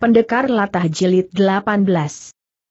Pendekar Latah Jilid 18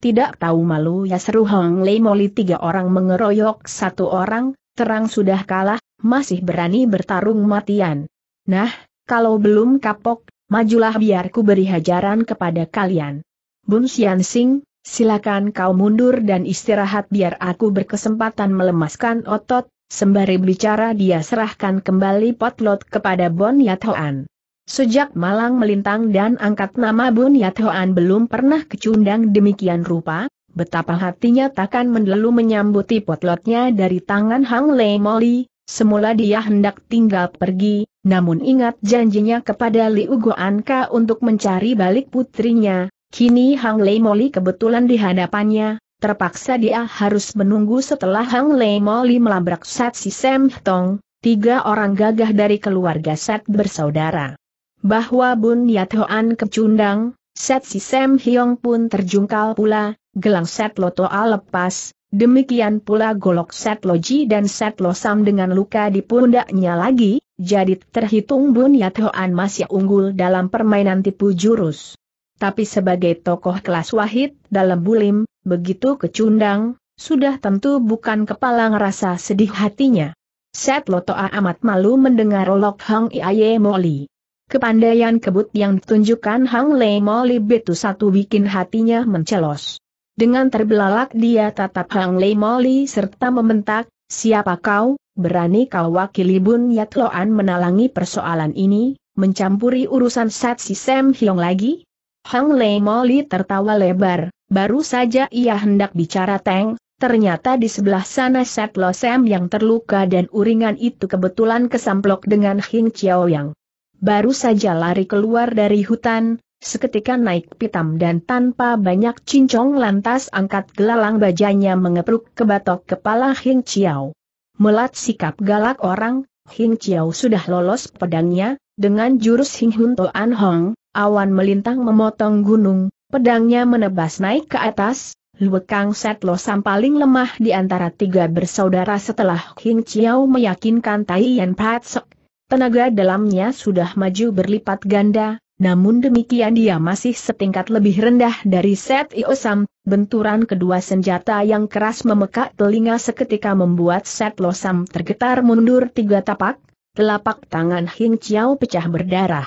Tidak tahu malu ya seru Hong Lei Moli tiga orang mengeroyok satu orang, terang sudah kalah, masih berani bertarung matian. Nah, kalau belum kapok, majulah biar ku beri hajaran kepada kalian. Bun Xian Sing, silakan kau mundur dan istirahat biar aku berkesempatan melemaskan otot, sembari bicara dia serahkan kembali potlot kepada Bon Hoan. Sejak Malang melintang dan angkat nama Bunyat Hoan belum pernah kecundang demikian rupa, betapa hatinya takkan mendelu menyambuti potlotnya dari tangan Hang Lei Moli, semula dia hendak tinggal pergi, namun ingat janjinya kepada Liu Goanka untuk mencari balik putrinya, kini Hang Lei Moli kebetulan di hadapannya, terpaksa dia harus menunggu setelah Hang Lei Moli melabrak Sat Si Sam Tong, tiga orang gagah dari keluarga Sat bersaudara bahwa Bun Yat Hoan kecundang, Set Si Sam Hyong pun terjungkal pula, gelang Set Toa lepas, demikian pula golok Set Loji dan Set Losam dengan luka di pundaknya lagi, jadi terhitung Bun Yat Hoan masih unggul dalam permainan tipu jurus. Tapi sebagai tokoh kelas wahid dalam bulim, begitu kecundang, sudah tentu bukan kepala rasa sedih hatinya. Set Lotoa amat malu mendengar Lok Hang Iaye Moli. Kepandaian kebut yang ditunjukkan Hang Lei Mo betul satu bikin hatinya mencelos. Dengan terbelalak dia tatap Hang Lei Mo serta membentak, siapa kau, berani kau wakili Bun Yat Loan menalangi persoalan ini, mencampuri urusan Sat Si Sam Hiong lagi? Hang Lei Mo tertawa lebar, baru saja ia hendak bicara Teng, Ternyata di sebelah sana Set Lo Sam yang terluka dan uringan itu kebetulan kesamplok dengan Hing Chiao Yang baru saja lari keluar dari hutan, seketika naik pitam dan tanpa banyak cincong lantas angkat gelalang bajanya mengepruk ke batok kepala Hing Chiao. Melat sikap galak orang, Hing Chiao sudah lolos pedangnya, dengan jurus Hing Hun To An Hong, awan melintang memotong gunung, pedangnya menebas naik ke atas, Luekang Set Sam paling lemah di antara tiga bersaudara setelah Hing Chiao meyakinkan Tai Yan Pat Sok Tenaga dalamnya sudah maju berlipat ganda, namun demikian dia masih setingkat lebih rendah dari Set Iosam, benturan kedua senjata yang keras memekak telinga seketika membuat Set Losam tergetar mundur tiga tapak, telapak tangan Hing Chiao pecah berdarah.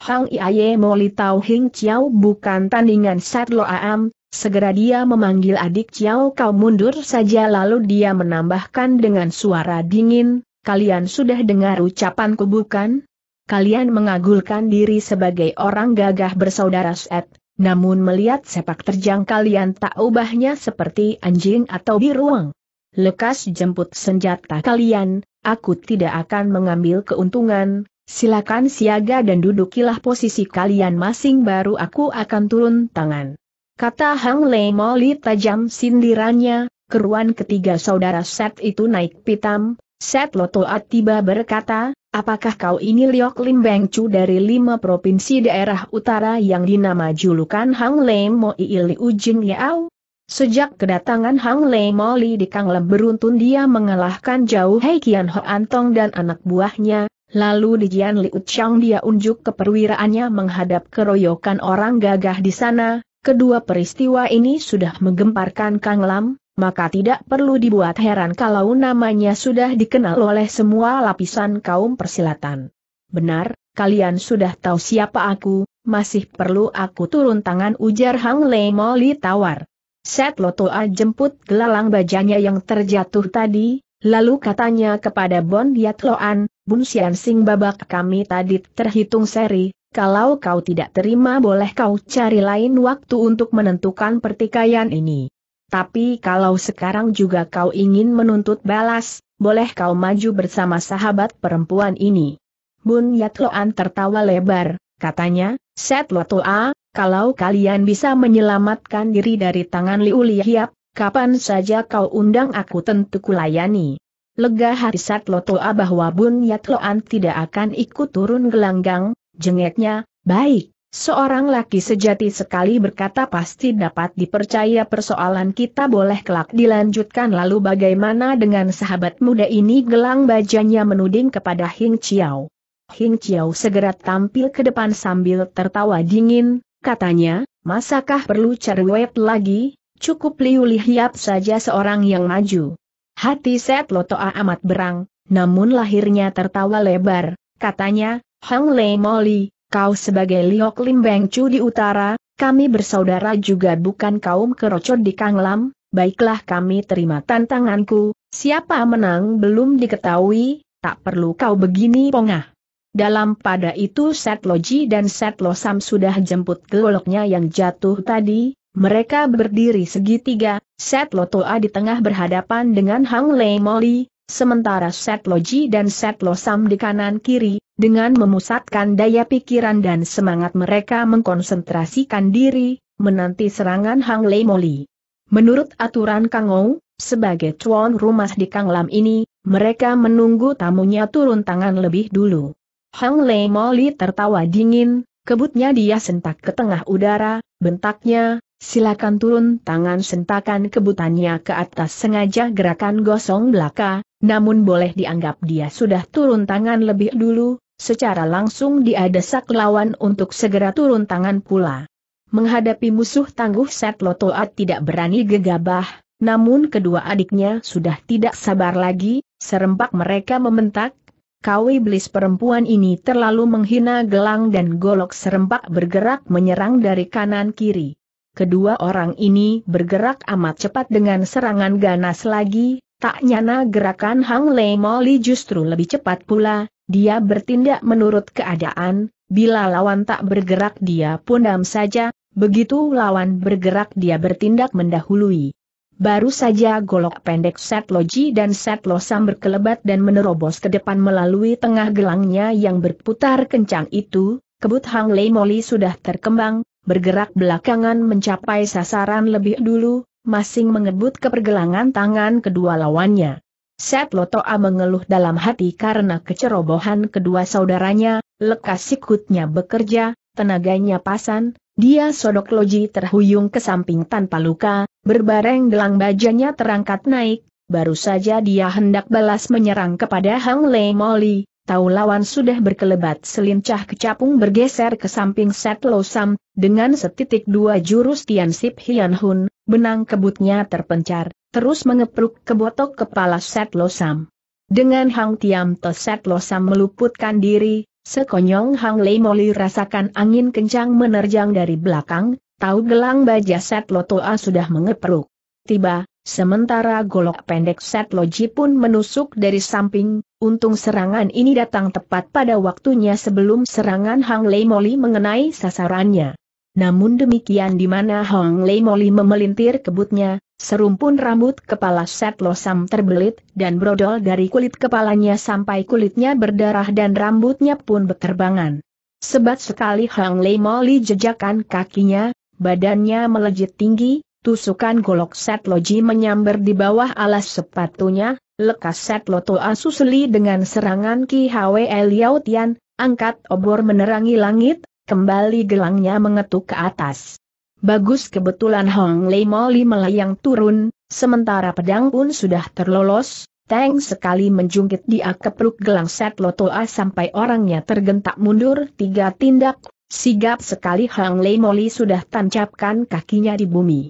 Hang Iaye Moli Tau Hing Chiao bukan tandingan Set Loam, segera dia memanggil adik Chiao kau mundur saja lalu dia menambahkan dengan suara dingin, kalian sudah dengar ucapanku bukan? Kalian mengagulkan diri sebagai orang gagah bersaudara set, namun melihat sepak terjang kalian tak ubahnya seperti anjing atau biruang. Lekas jemput senjata kalian, aku tidak akan mengambil keuntungan, silakan siaga dan dudukilah posisi kalian masing baru aku akan turun tangan. Kata Hang Lei Moli tajam sindirannya, keruan ketiga saudara set itu naik pitam, Set Lotoat tiba berkata, apakah kau ini Liok Lim Beng Chu dari lima provinsi daerah utara yang dinama julukan Hang Le Mo Ili Ujing Yao? Sejak kedatangan Hang Le Mo Li di Kang Lem beruntun dia mengalahkan jauh Hei Kian Ho Antong dan anak buahnya, lalu di Jian Liu Chang dia unjuk keperwiraannya menghadap keroyokan orang gagah di sana, Kedua peristiwa ini sudah menggemparkan Kang Lam, maka tidak perlu dibuat heran kalau namanya sudah dikenal oleh semua lapisan kaum persilatan. Benar, kalian sudah tahu siapa aku, masih perlu aku turun tangan ujar Hang Lei Moli tawar. Set Lotoa jemput gelalang bajanya yang terjatuh tadi, lalu katanya kepada Bon Yat Loan, Bun Sian Sing babak kami tadi terhitung seri, kalau kau tidak terima boleh kau cari lain waktu untuk menentukan pertikaian ini. Tapi kalau sekarang juga kau ingin menuntut balas, boleh kau maju bersama sahabat perempuan ini. Bun Yatloan tertawa lebar, katanya, Set Toa, kalau kalian bisa menyelamatkan diri dari tangan Liu Lihiap, kapan saja kau undang aku tentu kulayani. Lega hati Set Toa bahwa Bun Yatloan tidak akan ikut turun gelanggang, jengeknya, baik, Seorang laki sejati sekali berkata pasti dapat dipercaya persoalan kita boleh kelak dilanjutkan lalu bagaimana dengan sahabat muda ini gelang bajanya menuding kepada Hing Chiao. Hing Chiao segera tampil ke depan sambil tertawa dingin, katanya, masakah perlu cerwet lagi, cukup Liu Lihiap saja seorang yang maju. Hati Set Lotoa amat berang, namun lahirnya tertawa lebar, katanya, Hang Lei Moli, kau sebagai Liok Lim Beng Chu di utara, kami bersaudara juga bukan kaum kerocot di Kanglam, baiklah kami terima tantanganku, siapa menang belum diketahui, tak perlu kau begini pongah. Dalam pada itu Set Loji dan Set Sam sudah jemput goloknya yang jatuh tadi, mereka berdiri segitiga, Set Lo Toa di tengah berhadapan dengan Hang Lei Moli, Sementara Set Loji dan Set Losam di kanan kiri, dengan memusatkan daya pikiran dan semangat mereka mengkonsentrasikan diri, menanti serangan Hang Lei Moli. Menurut aturan Kang Ou, sebagai tuan rumah di Kang Lam ini, mereka menunggu tamunya turun tangan lebih dulu. Hang Lei Moli tertawa dingin, kebutnya dia sentak ke tengah udara, bentaknya, Silakan turun tangan sentakan kebutannya ke atas sengaja gerakan gosong belaka, namun boleh dianggap dia sudah turun tangan lebih dulu, secara langsung dia desak lawan untuk segera turun tangan pula. Menghadapi musuh tangguh Set Lotoat tidak berani gegabah, namun kedua adiknya sudah tidak sabar lagi, serempak mereka mementak Kau iblis perempuan ini terlalu menghina gelang dan golok serempak bergerak menyerang dari kanan kiri kedua orang ini bergerak amat cepat dengan serangan ganas lagi, tak nyana gerakan Hang Lei Moli justru lebih cepat pula, dia bertindak menurut keadaan, bila lawan tak bergerak dia pun dam saja, begitu lawan bergerak dia bertindak mendahului. Baru saja golok pendek set Loji dan set losam berkelebat dan menerobos ke depan melalui tengah gelangnya yang berputar kencang itu, kebut Hang Lei Moli sudah terkembang, bergerak belakangan mencapai sasaran lebih dulu, masing mengebut ke pergelangan tangan kedua lawannya. Set Lotoa mengeluh dalam hati karena kecerobohan kedua saudaranya, lekas sikutnya bekerja, tenaganya pasan, dia sodok loji terhuyung ke samping tanpa luka, berbareng gelang bajanya terangkat naik, baru saja dia hendak balas menyerang kepada Hang Le Moli, tahu lawan sudah berkelebat selincah kecapung bergeser ke samping Set losam, dengan setitik dua jurus Tian Sip Hian Hun, benang kebutnya terpencar, terus mengepruk ke botok kepala Set losam. Dengan Hang Tiam Te Set Lo meluputkan diri, sekonyong Hang Lei Moli rasakan angin kencang menerjang dari belakang, tahu gelang baja Set Lo Toa sudah mengepruk. Tiba, Sementara golok pendek Set Loji pun menusuk dari samping, untung serangan ini datang tepat pada waktunya sebelum serangan Hang Lei Moli mengenai sasarannya. Namun demikian di mana Hang Lei Moli memelintir kebutnya, serumpun rambut kepala Setlo Sam terbelit dan brodol dari kulit kepalanya sampai kulitnya berdarah dan rambutnya pun berterbangan. Sebat sekali Hang Lei Moli jejakan kakinya, badannya melejit tinggi, Tusukan golok loji menyambar di bawah alas sepatunya, lekas Setloto Asusli dengan serangan Ki Hwe Liao Tian, angkat obor menerangi langit, kembali gelangnya mengetuk ke atas. Bagus kebetulan Hong Lei Moli melayang turun, sementara pedang pun sudah terlolos, Teng sekali menjungkit dia keperuk gelang A sampai orangnya tergentak mundur tiga tindak, sigap sekali Hong Lei Moli sudah tancapkan kakinya di bumi.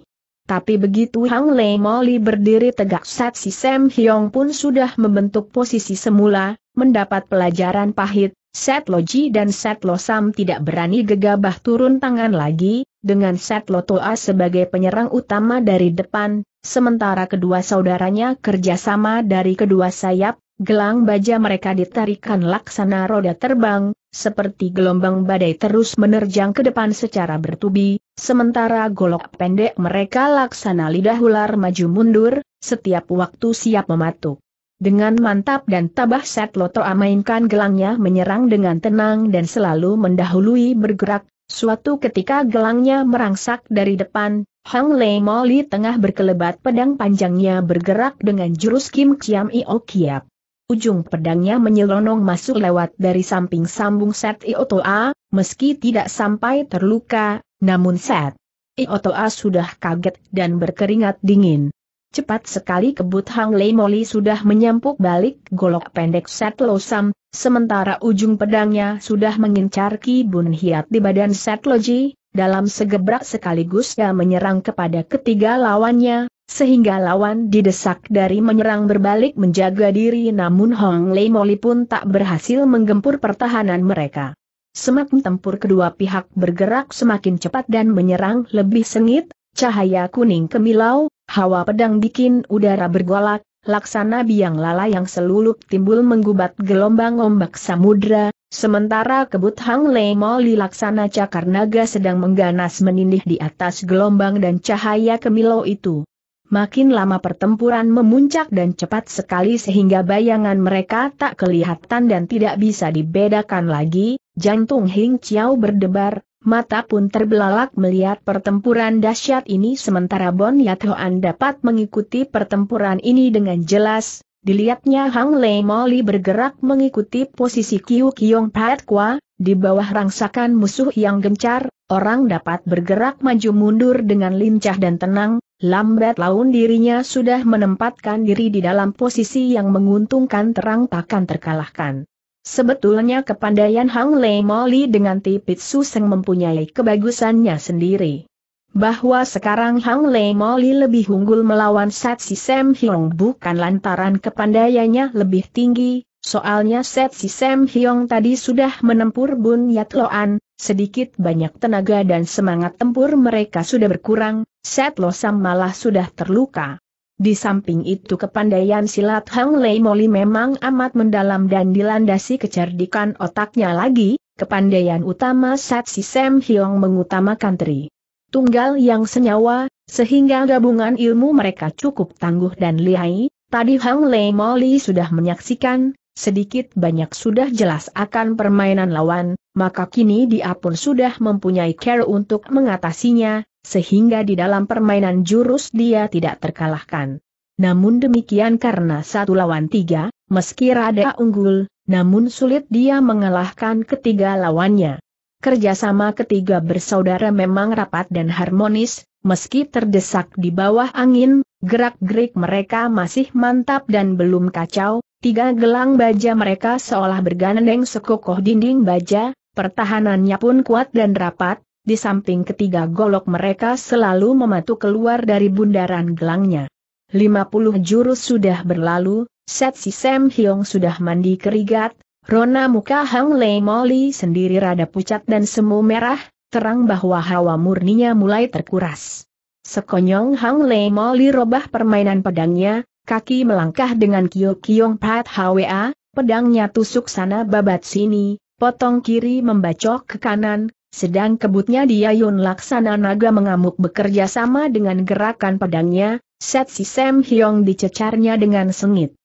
Tapi begitu Hang Lei Moli berdiri tegak saat si Sam Hyong pun sudah membentuk posisi semula, mendapat pelajaran pahit, Set Lo Ji dan Set Lo Sam tidak berani gegabah turun tangan lagi, dengan Set Lo Toa sebagai penyerang utama dari depan, sementara kedua saudaranya kerjasama dari kedua sayap, Gelang baja mereka ditarikan laksana roda terbang, seperti gelombang badai terus menerjang ke depan secara bertubi, sementara golok pendek mereka laksana lidah ular maju mundur, setiap waktu siap mematuk. Dengan mantap dan tabah Set Loto amainkan gelangnya menyerang dengan tenang dan selalu mendahului bergerak, suatu ketika gelangnya merangsak dari depan, Hang Lei Moli tengah berkelebat pedang panjangnya bergerak dengan jurus Kim Chiam Iokiap. Ujung pedangnya menyelonong masuk lewat dari samping sambung Set Iotoa, meski tidak sampai terluka, namun Set Iotoa sudah kaget dan berkeringat dingin. Cepat sekali kebut Hang Lei Moli sudah menyampuk balik golok pendek Set losam, sementara ujung pedangnya sudah mengincar Ki Bun Hiat di badan Set Loji, dalam segebrak sekaligus ia menyerang kepada ketiga lawannya, sehingga lawan didesak dari menyerang berbalik menjaga diri namun Hong Lei Moli pun tak berhasil menggempur pertahanan mereka. Semakin tempur kedua pihak bergerak semakin cepat dan menyerang lebih sengit, cahaya kuning kemilau, hawa pedang bikin udara bergolak, laksana biang lala yang seluluk timbul menggubat gelombang ombak samudra, sementara kebut Hang Lei Moli laksana cakar naga sedang mengganas menindih di atas gelombang dan cahaya kemilau itu. Makin lama pertempuran memuncak dan cepat sekali sehingga bayangan mereka tak kelihatan dan tidak bisa dibedakan lagi, jantung Hing Chiao berdebar, mata pun terbelalak melihat pertempuran dahsyat ini sementara Bon Hoan dapat mengikuti pertempuran ini dengan jelas, dilihatnya Hang Lei Moli bergerak mengikuti posisi Kiu Kiong Pat Kwa, di bawah rangsakan musuh yang gencar, orang dapat bergerak maju mundur dengan lincah dan tenang, Lambat laun dirinya sudah menempatkan diri di dalam posisi yang menguntungkan terang takkan terkalahkan. Sebetulnya kepandaian Hang Lei Moli dengan Tipit Suseng mempunyai kebagusannya sendiri. Bahwa sekarang Hang Lei Moli lebih unggul melawan Set Si Sam Hiong bukan lantaran kepandaiannya lebih tinggi, soalnya Set Si Sam Hiong tadi sudah menempur Bun Yat Loan, Sedikit banyak tenaga dan semangat tempur mereka sudah berkurang, Set Lo malah sudah terluka. Di samping itu kepandaian silat Hang Lei Moli memang amat mendalam dan dilandasi kecerdikan otaknya lagi, kepandaian utama Set Si Sam Hiong mengutamakan tri Tunggal yang senyawa, sehingga gabungan ilmu mereka cukup tangguh dan lihai, tadi Hang Lei Moli sudah menyaksikan, sedikit banyak sudah jelas akan permainan lawan, maka kini dia pun sudah mempunyai care untuk mengatasinya, sehingga di dalam permainan jurus dia tidak terkalahkan. Namun demikian karena satu lawan tiga, meski rada unggul, namun sulit dia mengalahkan ketiga lawannya. Kerjasama ketiga bersaudara memang rapat dan harmonis, meski terdesak di bawah angin, gerak-gerik mereka masih mantap dan belum kacau, Tiga gelang baja mereka seolah bergandeng sekokoh dinding baja, pertahanannya pun kuat dan rapat, di samping ketiga golok mereka selalu mematuk keluar dari bundaran gelangnya. Lima puluh jurus sudah berlalu, set si Sam Hyong sudah mandi kerigat, Rona muka Hang Lei Moli sendiri rada pucat dan semu merah, terang bahwa hawa murninya mulai terkuras. Sekonyong Hang Lei Moli robah permainan pedangnya, kaki melangkah dengan Kyo Kyong Pat Hwa, pedangnya tusuk sana babat sini, potong kiri membacok ke kanan, sedang kebutnya dia Yun Laksana Naga mengamuk bekerja sama dengan gerakan pedangnya, set si Sam Hyong dicecarnya dengan sengit.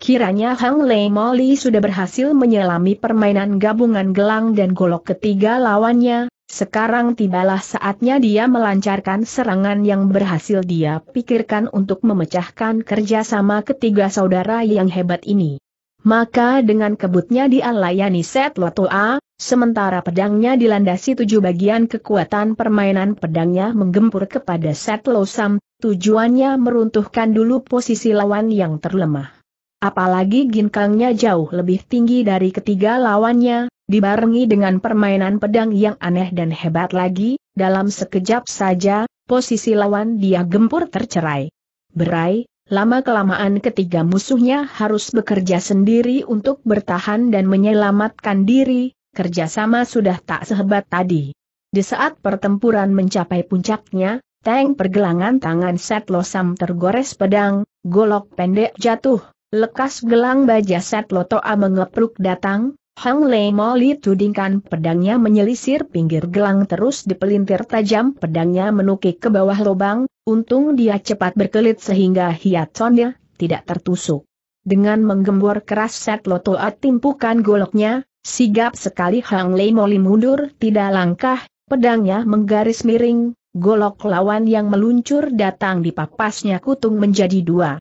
Kiranya Hang Lei Moli sudah berhasil menyelami permainan gabungan gelang dan golok ketiga lawannya, sekarang tibalah saatnya dia melancarkan serangan yang berhasil dia pikirkan untuk memecahkan kerjasama ketiga saudara yang hebat ini. Maka dengan kebutnya dia layani set A, sementara pedangnya dilandasi tujuh bagian kekuatan permainan pedangnya menggempur kepada set Losam, tujuannya meruntuhkan dulu posisi lawan yang terlemah. Apalagi ginkangnya jauh lebih tinggi dari ketiga lawannya, Dibarengi dengan permainan pedang yang aneh dan hebat lagi, dalam sekejap saja, posisi lawan dia gempur tercerai. Berai, lama-kelamaan ketiga musuhnya harus bekerja sendiri untuk bertahan dan menyelamatkan diri, kerjasama sudah tak sehebat tadi. Di saat pertempuran mencapai puncaknya, tank pergelangan tangan Set Losam tergores pedang, golok pendek jatuh, lekas gelang baja Set Lotoa mengepruk datang, Hang Lei Moli tudingkan pedangnya menyelisir pinggir gelang terus dipelintir tajam pedangnya menukik ke bawah lubang, untung dia cepat berkelit sehingga hiatsonnya tidak tertusuk. Dengan menggembur keras set lotoat timpukan goloknya, sigap sekali Hang Lei Moli mundur tidak langkah, pedangnya menggaris miring, golok lawan yang meluncur datang di papasnya kutung menjadi dua.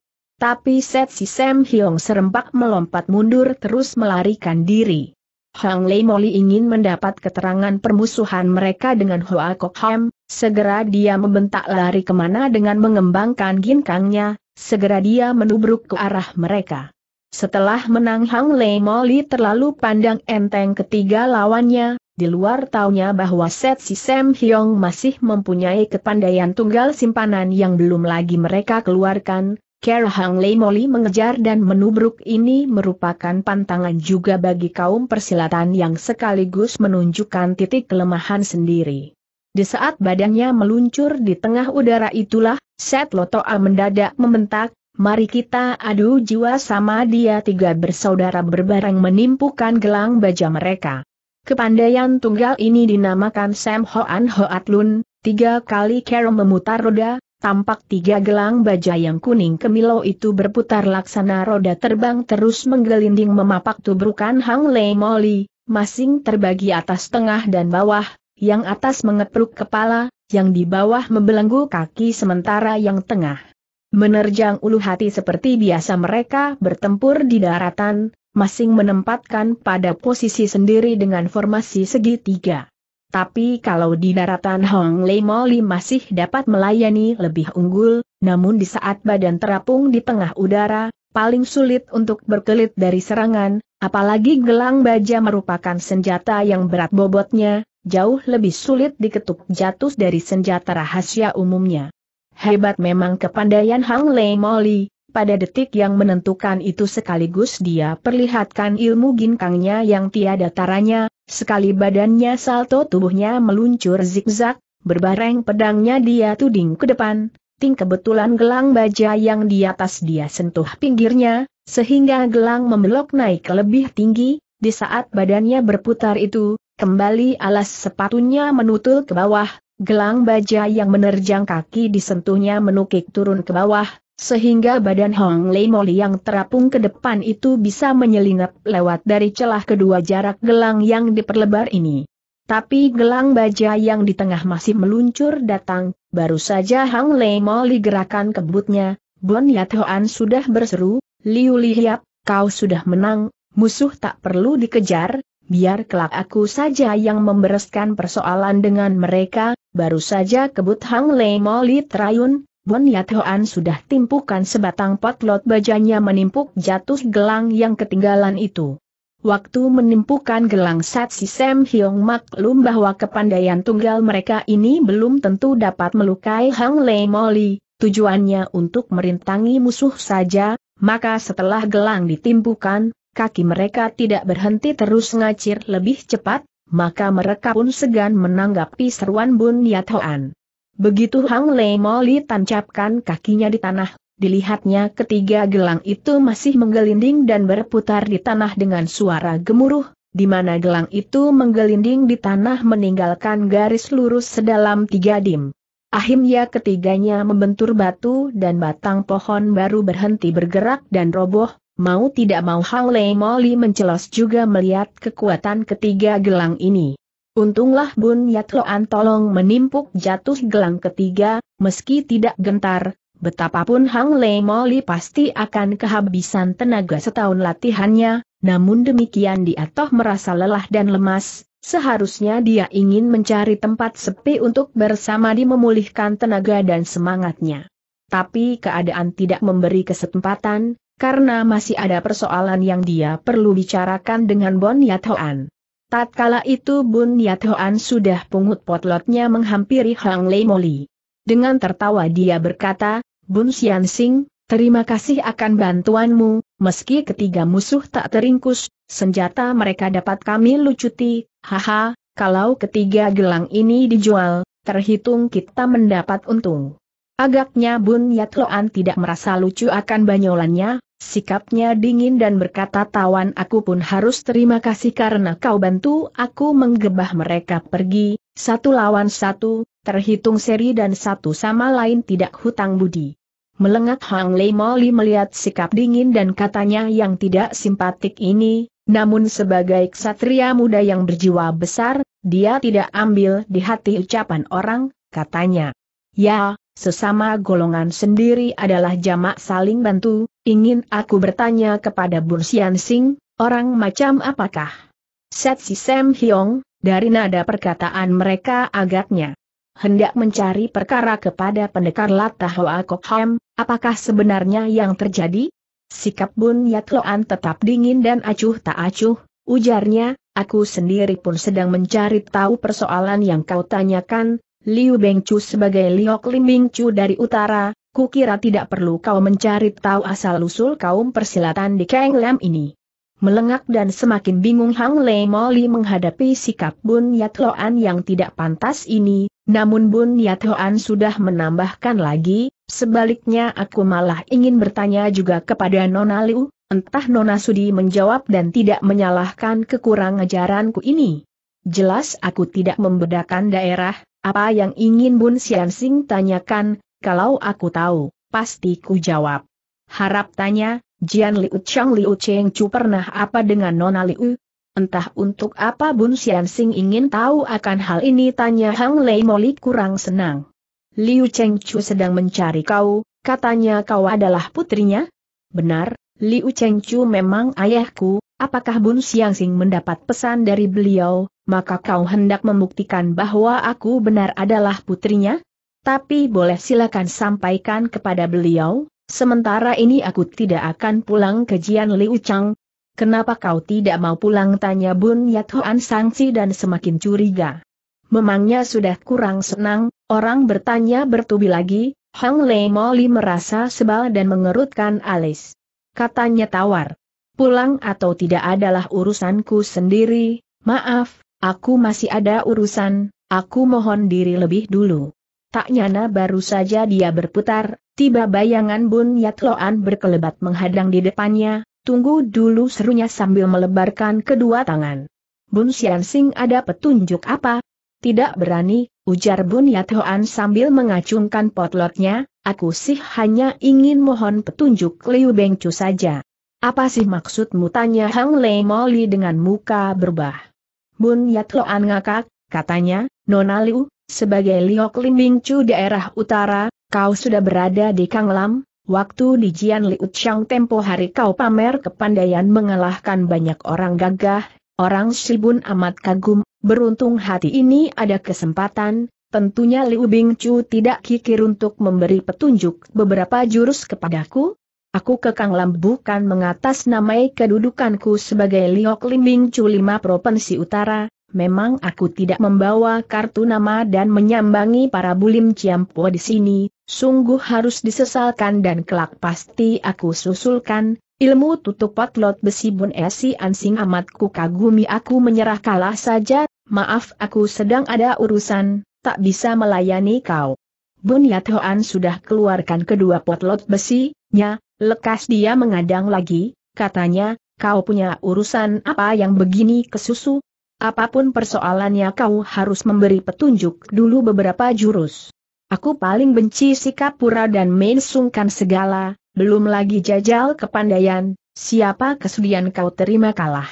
Tapi Set Si Sam Hyong serempak melompat mundur terus melarikan diri. Hang Lei Moli ingin mendapat keterangan permusuhan mereka dengan Hoa Kok Ham, segera dia membentak lari kemana dengan mengembangkan ginkangnya, segera dia menubruk ke arah mereka. Setelah menang Hang Lei Moli terlalu pandang enteng ketiga lawannya, di luar taunya bahwa Set Si Sam Hyong masih mempunyai kepandaian tunggal simpanan yang belum lagi mereka keluarkan, Kera Hang Lei Moli mengejar dan menubruk ini merupakan pantangan juga bagi kaum persilatan yang sekaligus menunjukkan titik kelemahan sendiri. Di saat badannya meluncur di tengah udara itulah, Set Lotoa mendadak membentak, mari kita adu jiwa sama dia tiga bersaudara berbareng menimpukan gelang baja mereka. Kepandaian tunggal ini dinamakan Sam Hoan Hoat Lun, tiga kali Kera memutar roda, tampak tiga gelang baja yang kuning kemilau itu berputar laksana roda terbang terus menggelinding memapak tubrukan Hang Lei Moli, masing terbagi atas tengah dan bawah, yang atas mengepruk kepala, yang di bawah membelenggu kaki sementara yang tengah. Menerjang ulu hati seperti biasa mereka bertempur di daratan, masing menempatkan pada posisi sendiri dengan formasi segitiga. Tapi kalau di daratan Hong Lei Moli masih dapat melayani lebih unggul, namun di saat badan terapung di tengah udara, paling sulit untuk berkelit dari serangan, apalagi gelang baja merupakan senjata yang berat bobotnya, jauh lebih sulit diketuk jatuh dari senjata rahasia umumnya. Hebat memang kepandaian Hong Lei Moli, pada detik yang menentukan itu sekaligus dia perlihatkan ilmu ginkangnya yang tiada taranya, Sekali badannya salto tubuhnya meluncur zigzag, berbareng pedangnya dia tuding ke depan, ting kebetulan gelang baja yang di atas dia sentuh pinggirnya, sehingga gelang membelok naik lebih tinggi, di saat badannya berputar itu, kembali alas sepatunya menutul ke bawah, gelang baja yang menerjang kaki disentuhnya menukik turun ke bawah, sehingga badan Hong Lei Moli yang terapung ke depan itu bisa menyelinap lewat dari celah kedua jarak gelang yang diperlebar ini. Tapi gelang baja yang di tengah masih meluncur datang, baru saja Hong Lei Moli gerakan kebutnya, Bon Yat Hoan sudah berseru, Liu Li kau sudah menang, musuh tak perlu dikejar, biar kelak aku saja yang membereskan persoalan dengan mereka, baru saja kebut Hang Lei Moli terayun, Bon Hoan sudah timpukan sebatang potlot bajanya menimpuk jatuh gelang yang ketinggalan itu. Waktu menimpukan gelang saat si Sam Hyong maklum bahwa kepandaian tunggal mereka ini belum tentu dapat melukai Hang Lei Moli, tujuannya untuk merintangi musuh saja, maka setelah gelang ditimpukan, kaki mereka tidak berhenti terus ngacir lebih cepat, maka mereka pun segan menanggapi seruan Bun Yat Hoan. Begitu Hang Lei Moli tancapkan kakinya di tanah, dilihatnya ketiga gelang itu masih menggelinding dan berputar di tanah dengan suara gemuruh, di mana gelang itu menggelinding di tanah meninggalkan garis lurus sedalam tiga dim. Akhirnya ketiganya membentur batu dan batang pohon baru berhenti bergerak dan roboh, mau tidak mau Hang Lei Moli mencelos juga melihat kekuatan ketiga gelang ini. Untunglah Bun Yatloan tolong menimpuk jatuh gelang ketiga, meski tidak gentar, betapapun Hang Lei Moli pasti akan kehabisan tenaga setahun latihannya, namun demikian dia toh merasa lelah dan lemas, seharusnya dia ingin mencari tempat sepi untuk bersama di memulihkan tenaga dan semangatnya. Tapi keadaan tidak memberi kesempatan, karena masih ada persoalan yang dia perlu bicarakan dengan Bon Yathoan. Tatkala itu Bun Yat Hoan sudah pungut potlotnya menghampiri Hang Lei Moli. Dengan tertawa dia berkata, Bun Xian Sing, terima kasih akan bantuanmu, meski ketiga musuh tak teringkus, senjata mereka dapat kami lucuti, haha, kalau ketiga gelang ini dijual, terhitung kita mendapat untung. Agaknya Bun Yat Hoan tidak merasa lucu akan banyolannya, Sikapnya dingin dan berkata tawan aku pun harus terima kasih karena kau bantu aku menggebah mereka pergi, satu lawan satu, terhitung seri dan satu sama lain tidak hutang budi. Melengak Hang Lei Moli melihat sikap dingin dan katanya yang tidak simpatik ini, namun sebagai ksatria muda yang berjiwa besar, dia tidak ambil di hati ucapan orang, katanya. Ya, sesama golongan sendiri adalah jamak saling bantu, ingin aku bertanya kepada Bun Sian Sing, orang macam apakah? si Sam Hyong, dari nada perkataan mereka agaknya hendak mencari perkara kepada pendekar Latah Hoa Ham, apakah sebenarnya yang terjadi? Sikap Bun Yatloan tetap dingin dan acuh tak acuh, ujarnya, aku sendiri pun sedang mencari tahu persoalan yang kau tanyakan, Liu Bengchu sebagai Liok Limbingcu dari utara, kukira tidak perlu kau mencari tahu asal-usul kaum persilatan di Lam ini. Melengak dan semakin bingung Hang Lei Moli menghadapi sikap Bun Hoan yang tidak pantas ini, namun Bun Hoan sudah menambahkan lagi, sebaliknya aku malah ingin bertanya juga kepada Nona Liu, entah Nona Sudi menjawab dan tidak menyalahkan kekurang ajaranku ini. Jelas aku tidak membedakan daerah, apa yang ingin Bun Sian Sing tanyakan, kalau aku tahu, pasti ku jawab. Harap tanya, Jian Liu Chang Liu Cheng Chu pernah apa dengan Nona Liu? Entah untuk apa Bun Sian Sing ingin tahu akan hal ini tanya Hang Lei Moli kurang senang. Liu Cheng Chu sedang mencari kau, katanya kau adalah putrinya? Benar, Liu Cheng Chu memang ayahku, Apakah Bun Siang Sing mendapat pesan dari beliau, maka kau hendak membuktikan bahwa aku benar adalah putrinya? Tapi boleh silakan sampaikan kepada beliau, sementara ini aku tidak akan pulang ke Jian Liu Chang. Kenapa kau tidak mau pulang tanya Bun Yat Hoan Sangsi dan semakin curiga. Memangnya sudah kurang senang, orang bertanya bertubi lagi, Hang Lei Moli merasa sebal dan mengerutkan alis. Katanya tawar pulang atau tidak adalah urusanku sendiri, maaf, aku masih ada urusan, aku mohon diri lebih dulu. Tak nyana baru saja dia berputar, tiba bayangan Bun Yatloan berkelebat menghadang di depannya, tunggu dulu serunya sambil melebarkan kedua tangan. Bun Xian Sing ada petunjuk apa? Tidak berani, ujar Bun Yatloan sambil mengacungkan potlotnya, aku sih hanya ingin mohon petunjuk Liu Bengcu saja. Apa sih maksudmu tanya Hang Lei Moli dengan muka berbah. Bun Yat Loan ngakak, katanya, Nona Liu, sebagai Liok Limbing Chu daerah utara, kau sudah berada di Kang Lam, waktu di Jian Liu Chang tempo hari kau pamer kepandaian mengalahkan banyak orang gagah, orang Shibun amat kagum, beruntung hati ini ada kesempatan, tentunya Liu Bing Chu tidak kikir untuk memberi petunjuk beberapa jurus kepadaku, Aku lam bukan namai kedudukanku sebagai Liok Liming Chu 5 Provinsi Utara, memang aku tidak membawa kartu nama dan menyambangi para bulim Ciampo di sini, sungguh harus disesalkan dan kelak pasti aku susulkan, ilmu tutup potlot besi bun esi ansing amatku kagumi aku menyerah kalah saja, maaf aku sedang ada urusan, tak bisa melayani kau. Bunyat Hoan sudah keluarkan kedua potlot besinya, lekas dia mengadang lagi, katanya, kau punya urusan apa yang begini kesusu? Apapun persoalannya kau harus memberi petunjuk dulu beberapa jurus. Aku paling benci sikap pura dan mensungkan segala, belum lagi jajal kepandaian, siapa kesudian kau terima kalah.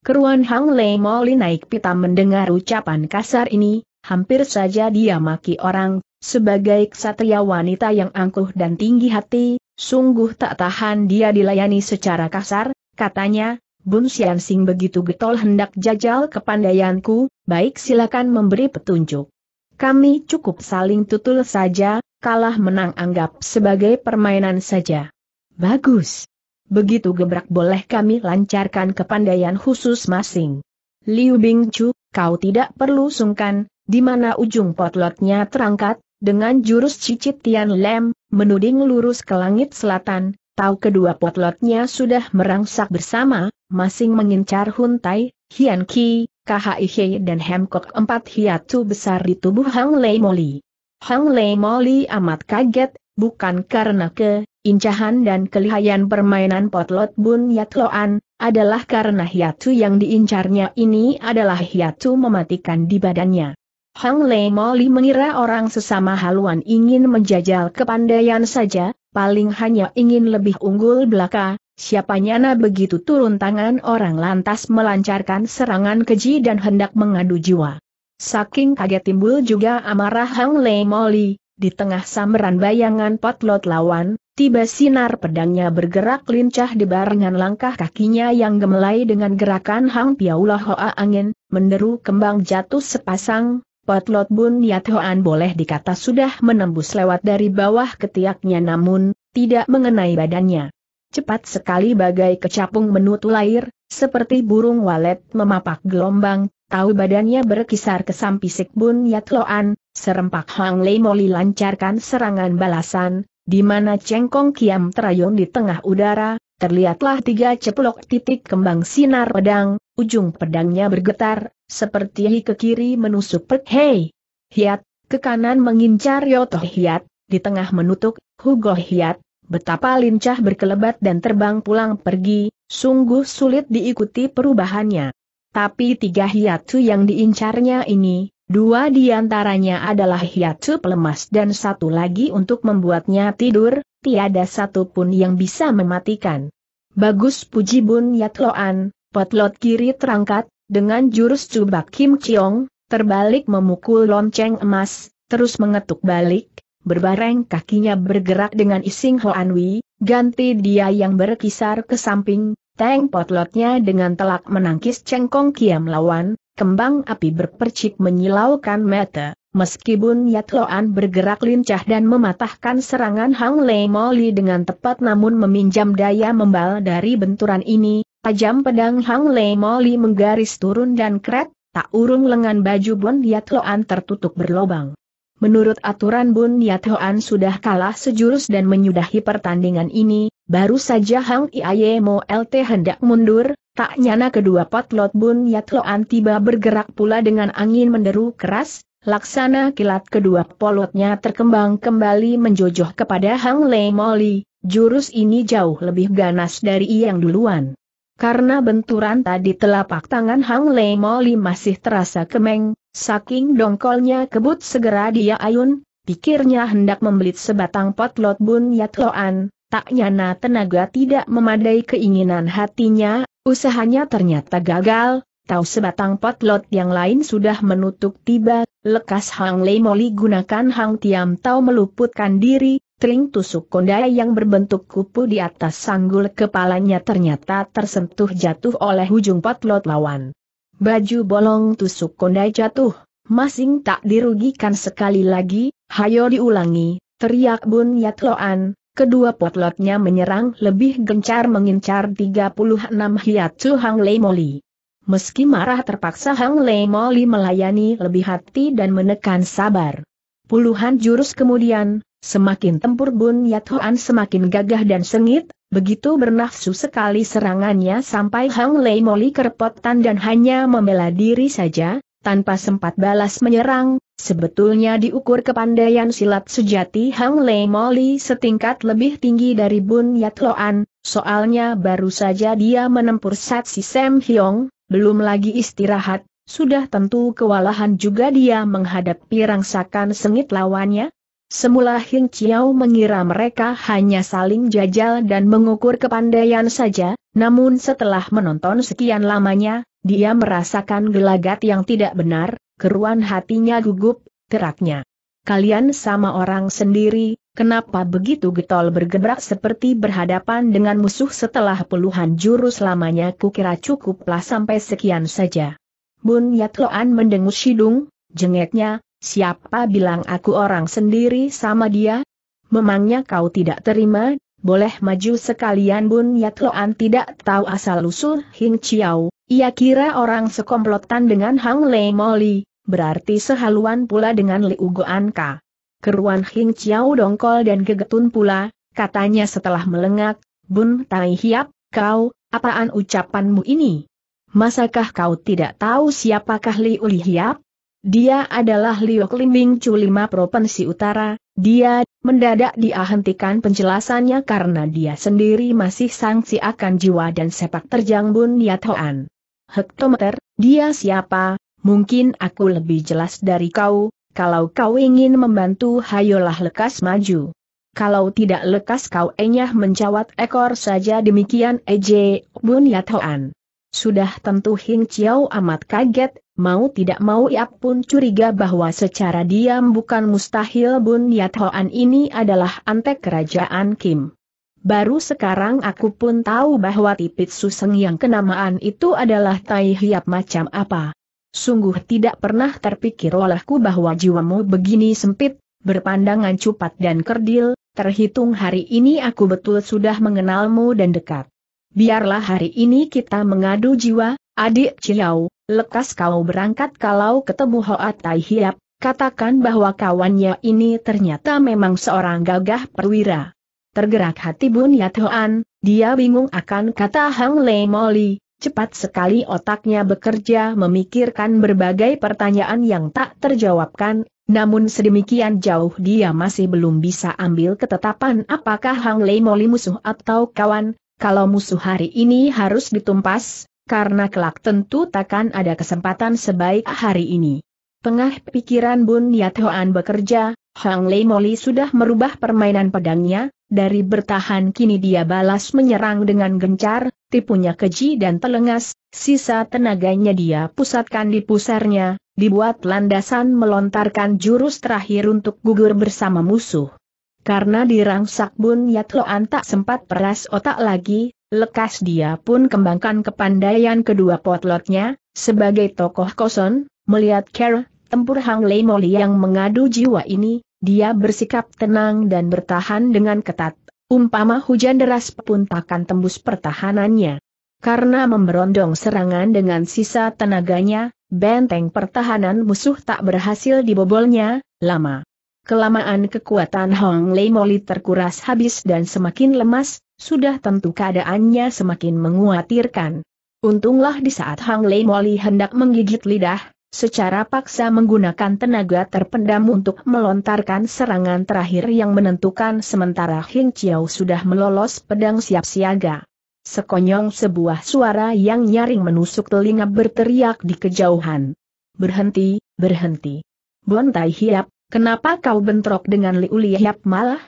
Keruan Hang Lei Moli naik pita mendengar ucapan kasar ini, hampir saja dia maki orang, sebagai ksatria wanita yang angkuh dan tinggi hati, sungguh tak tahan dia dilayani secara kasar, katanya, Bun Xianxing begitu getol hendak jajal kepandaianku, baik silakan memberi petunjuk. Kami cukup saling tutul saja, kalah menang anggap sebagai permainan saja. Bagus. Begitu gebrak boleh kami lancarkan kepandaian khusus masing. Liu Bingchu, kau tidak perlu sungkan, di mana ujung potlotnya terangkat, dengan jurus cicit Tian Lem, menuding lurus ke langit selatan, tahu kedua potlotnya sudah merangsak bersama, masing mengincar Hun Tai, Hian Ki, He dan Hemkok empat hiatu besar di tubuh Hang Lei Moli. Hang Lei Moli amat kaget, bukan karena ke, incahan dan kelihayan permainan potlot Bun Yat Loan, adalah karena hiatu yang diincarnya ini adalah hiatu mematikan di badannya. Hang Lei Moli mengira orang sesama haluan ingin menjajal kepandaian saja, paling hanya ingin lebih unggul belaka, Siapanya na begitu turun tangan orang lantas melancarkan serangan keji dan hendak mengadu jiwa. Saking kaget timbul juga amarah Hang Lei Moli, di tengah samberan bayangan potlot lawan, tiba sinar pedangnya bergerak lincah di barengan langkah kakinya yang gemelai dengan gerakan Hang Piaulah Hoa Angin, menderu kembang jatuh sepasang, Lot Bun Yat Hoan boleh dikata sudah menembus lewat dari bawah ketiaknya namun, tidak mengenai badannya. Cepat sekali bagai kecapung menutul air, seperti burung walet memapak gelombang, tahu badannya berkisar ke sampisik Bun Yat Hoan, serempak Hang Lei Moli lancarkan serangan balasan, di mana cengkong kiam terayun di tengah udara, terlihatlah tiga ceplok titik kembang sinar pedang, ujung pedangnya bergetar, seperti ke kiri menusuk Pek Hei. Hiat, ke kanan mengincar Yoto Hiat, di tengah menutup, Hugo Hiat, betapa lincah berkelebat dan terbang pulang pergi, sungguh sulit diikuti perubahannya. Tapi tiga hiatu yang diincarnya ini, Dua di antaranya adalah hiacup lemas dan satu lagi untuk membuatnya tidur, tiada satupun yang bisa mematikan. Bagus puji Bun Yatloan, potlot kiri terangkat, dengan jurus cubak Kim Chiong, terbalik memukul lonceng emas, terus mengetuk balik, berbareng kakinya bergerak dengan ising Hoanwi, ganti dia yang berkisar ke samping, tank potlotnya dengan telak menangkis cengkong kiam lawan, kembang api berpercik menyilaukan mata. Meskipun Yatloan bergerak lincah dan mematahkan serangan Hang Lei Moli dengan tepat namun meminjam daya membal dari benturan ini, tajam pedang Hang Lei Moli menggaris turun dan kret, tak urung lengan baju Bun Yatloan tertutup berlobang. Menurut aturan Bun Yatloan sudah kalah sejurus dan menyudahi pertandingan ini, Baru saja Hang Iaye Mo LT hendak mundur, tak nyana kedua potlot bun Yatloan tiba bergerak pula dengan angin menderu keras, laksana kilat kedua polotnya terkembang kembali menjojoh kepada Hang Le Moli, jurus ini jauh lebih ganas dari yang duluan. Karena benturan tadi telapak tangan Hang Lei Moli masih terasa kemeng, saking dongkolnya kebut segera dia ayun, pikirnya hendak membelit sebatang potlot bun yatloan, Tak nyana tenaga tidak memadai keinginan hatinya, usahanya ternyata gagal, tahu sebatang potlot yang lain sudah menutup tiba, lekas Hang Lei Moli gunakan Hang Tiam tahu meluputkan diri, Tring tusuk kondai yang berbentuk kupu di atas sanggul kepalanya ternyata tersentuh jatuh oleh ujung potlot lawan. Baju bolong tusuk kondai jatuh, masing tak dirugikan sekali lagi, hayo diulangi, teriak Bun Yatloan, Kedua potlotnya menyerang lebih gencar mengincar 36 Hiatsu Hang Lei Moli. Meski marah terpaksa Hang Lei Moli melayani lebih hati dan menekan sabar. Puluhan jurus kemudian, semakin tempur Bun Yat Hoan semakin gagah dan sengit, begitu bernafsu sekali serangannya sampai Hang Lei Moli kerepotan dan hanya membela diri saja, tanpa sempat balas menyerang, Sebetulnya diukur kepandaian silat sejati Hang Lei Moli setingkat lebih tinggi dari Bun Yat Loan, soalnya baru saja dia menempur Si Sam Hyong, belum lagi istirahat, sudah tentu kewalahan juga dia menghadapi rangsakan sengit lawannya. Semula Hing Chiao mengira mereka hanya saling jajal dan mengukur kepandaian saja, namun setelah menonton sekian lamanya, dia merasakan gelagat yang tidak benar, keruan hatinya gugup, teraknya. Kalian sama orang sendiri, kenapa begitu getol bergebrak seperti berhadapan dengan musuh setelah puluhan jurus lamanya kukira cukuplah sampai sekian saja. Bun Yatloan mendengus sidung, jengeknya, siapa bilang aku orang sendiri sama dia? Memangnya kau tidak terima, boleh maju sekalian Bun Yatloan tidak tahu asal-usul Hing Chiao, ia kira orang sekomplotan dengan Hang Lei Moli, berarti sehaluan pula dengan Liu Ka. Keruan Hing Chiao dongkol dan gegetun pula, katanya setelah melengak, Bun Tai Hiap, kau, apaan ucapanmu ini? Masakah kau tidak tahu siapakah Liu Hiap? Dia adalah Liu Klimbing Chu Lima Provinsi Utara, dia, mendadak diahentikan penjelasannya karena dia sendiri masih sangsi akan jiwa dan sepak terjang Bun Hoan. Hektometer, dia siapa, mungkin aku lebih jelas dari kau, kalau kau ingin membantu hayolah lekas maju. Kalau tidak lekas kau enyah mencawat ekor saja demikian Ej Bun Yathoan. Sudah tentu Hing Chiao amat kaget, mau tidak mau ia pun curiga bahwa secara diam bukan mustahil Bun Yathoan ini adalah antek kerajaan Kim. Baru sekarang aku pun tahu bahwa Tipit Suseng yang kenamaan itu adalah tai hiap macam apa sungguh tidak pernah terpikir olehku bahwa jiwamu begini sempit, berpandangan cupat dan kerdil, terhitung hari ini aku betul sudah mengenalmu dan dekat. Biarlah hari ini kita mengadu jiwa, adik Ciau, lekas kau berangkat kalau ketemu Hoa Tai Hiap, katakan bahwa kawannya ini ternyata memang seorang gagah perwira. Tergerak hati Bun Yat Hoan, dia bingung akan kata Hang Lei Moli, Cepat sekali otaknya bekerja memikirkan berbagai pertanyaan yang tak terjawabkan, namun sedemikian jauh dia masih belum bisa ambil ketetapan apakah Hang Lei Moli musuh atau kawan, kalau musuh hari ini harus ditumpas, karena kelak tentu takkan ada kesempatan sebaik hari ini. Tengah pikiran Bun Yat Hoan bekerja, Hang Lei Moli sudah merubah permainan pedangnya, dari bertahan kini dia balas menyerang dengan gencar, tipunya keji dan telengas, sisa tenaganya dia pusatkan di pusarnya, dibuat landasan melontarkan jurus terakhir untuk gugur bersama musuh. Karena dirangsak Bun Yatloan tak sempat peras otak lagi, lekas dia pun kembangkan kepandaian kedua potlotnya, sebagai tokoh koson, melihat Kera, tempur Hang Lei Moli yang mengadu jiwa ini, dia bersikap tenang dan bertahan dengan ketat, umpama hujan deras pun takkan tembus pertahanannya. Karena memberondong serangan dengan sisa tenaganya, benteng pertahanan musuh tak berhasil dibobolnya, lama. Kelamaan kekuatan Hong Lei Moli terkuras habis dan semakin lemas, sudah tentu keadaannya semakin menguatirkan. Untunglah di saat Hong Lei Moli hendak menggigit lidah, secara paksa menggunakan tenaga terpendam untuk melontarkan serangan terakhir yang menentukan sementara Hing Chiao sudah melolos pedang siap siaga. Sekonyong sebuah suara yang nyaring menusuk telinga berteriak di kejauhan. Berhenti, berhenti. Tai Hiap, kenapa kau bentrok dengan Liu Li Hiap malah?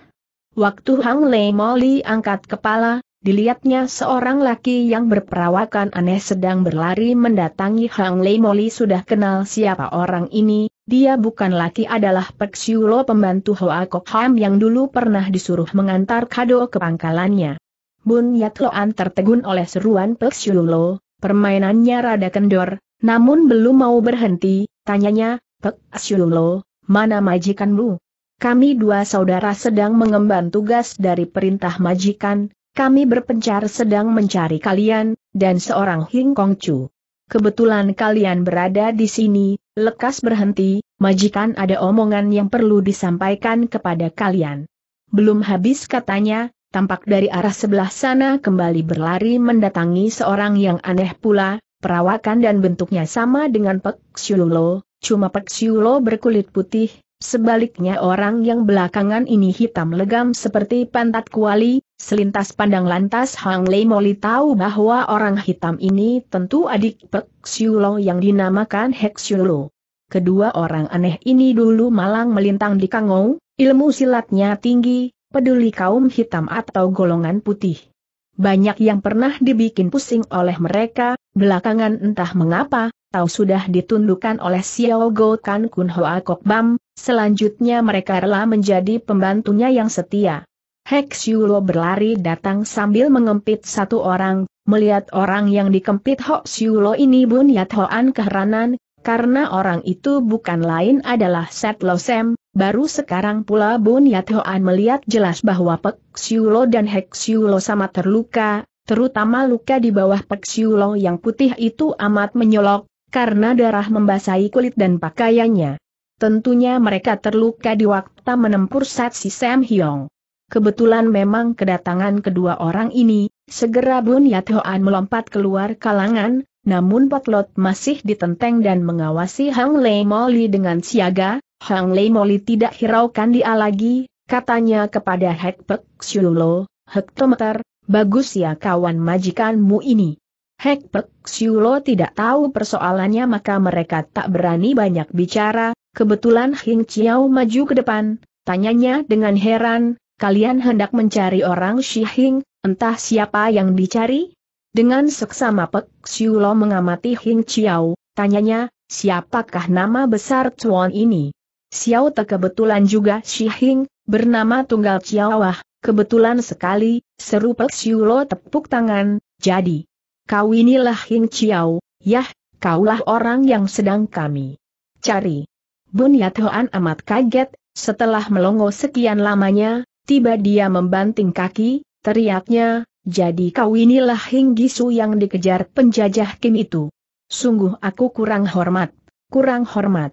Waktu Hang Lei Moli angkat kepala, dilihatnya seorang laki yang berperawakan aneh sedang berlari mendatangi Hang Lei Moli sudah kenal siapa orang ini, dia bukan laki adalah Pek Siulo pembantu Hoa Kok Ham yang dulu pernah disuruh mengantar kado ke pangkalannya. Bun Yat Loan tertegun oleh seruan Pek Siulo, permainannya rada kendor, namun belum mau berhenti, tanyanya, Pek Siulo, mana majikanmu? Kami dua saudara sedang mengemban tugas dari perintah majikan, kami berpencar sedang mencari kalian, dan seorang Hing Kong Chu. Kebetulan kalian berada di sini, lekas berhenti, majikan ada omongan yang perlu disampaikan kepada kalian. Belum habis katanya, tampak dari arah sebelah sana kembali berlari mendatangi seorang yang aneh pula, perawakan dan bentuknya sama dengan Pek Siulo, cuma Pek Siulo berkulit putih, sebaliknya orang yang belakangan ini hitam legam seperti pantat kuali, Selintas pandang lantas Hang Lei Moli tahu bahwa orang hitam ini tentu adik Pek Xiulo yang dinamakan Hek Xiulo. Kedua orang aneh ini dulu malang melintang di Kangou, ilmu silatnya tinggi, peduli kaum hitam atau golongan putih. Banyak yang pernah dibikin pusing oleh mereka, belakangan entah mengapa, tahu sudah ditundukkan oleh Xiao Go Kan Kun Hoa Kok Bam, selanjutnya mereka rela menjadi pembantunya yang setia. Hex Yulo berlari datang sambil mengempit satu orang, melihat orang yang dikempit Hox Yulo ini Bunyat Hoan keheranan, karena orang itu bukan lain adalah Set Losem, baru sekarang pula Bunyat Hoan melihat jelas bahwa Pek Yulo dan Hex Yulo sama terluka, terutama luka di bawah Pek Yulo yang putih itu amat menyolok, karena darah membasahi kulit dan pakaiannya. Tentunya mereka terluka di waktu menempur Set Si Hyong. Kebetulan memang kedatangan kedua orang ini, segera Bun Hoan melompat keluar kalangan, namun Potlot masih ditenteng dan mengawasi Hang Lei Moli dengan siaga, Hang Lei Moli tidak hiraukan dia lagi, katanya kepada Hek Pek Siulo, Hektometer, bagus ya kawan majikanmu ini. Hek Pek Siulo tidak tahu persoalannya maka mereka tak berani banyak bicara, kebetulan Hing Chiao maju ke depan, tanyanya dengan heran, kalian hendak mencari orang Shihing, entah siapa yang dicari? Dengan seksama Pek Siulo mengamati Hing Chiao, tanyanya, siapakah nama besar Chuan ini? Xiao Te kebetulan juga Shihing, bernama Tunggal Chiawah, kebetulan sekali, seru Pek Siulo tepuk tangan, jadi. Kau inilah Hing Chiao, yah, kaulah orang yang sedang kami cari. Bun Huan amat kaget, setelah melongo sekian lamanya, Tiba dia membanting kaki, teriaknya, jadi kau inilah Hinggisu yang dikejar penjajah Kim itu. Sungguh aku kurang hormat, kurang hormat.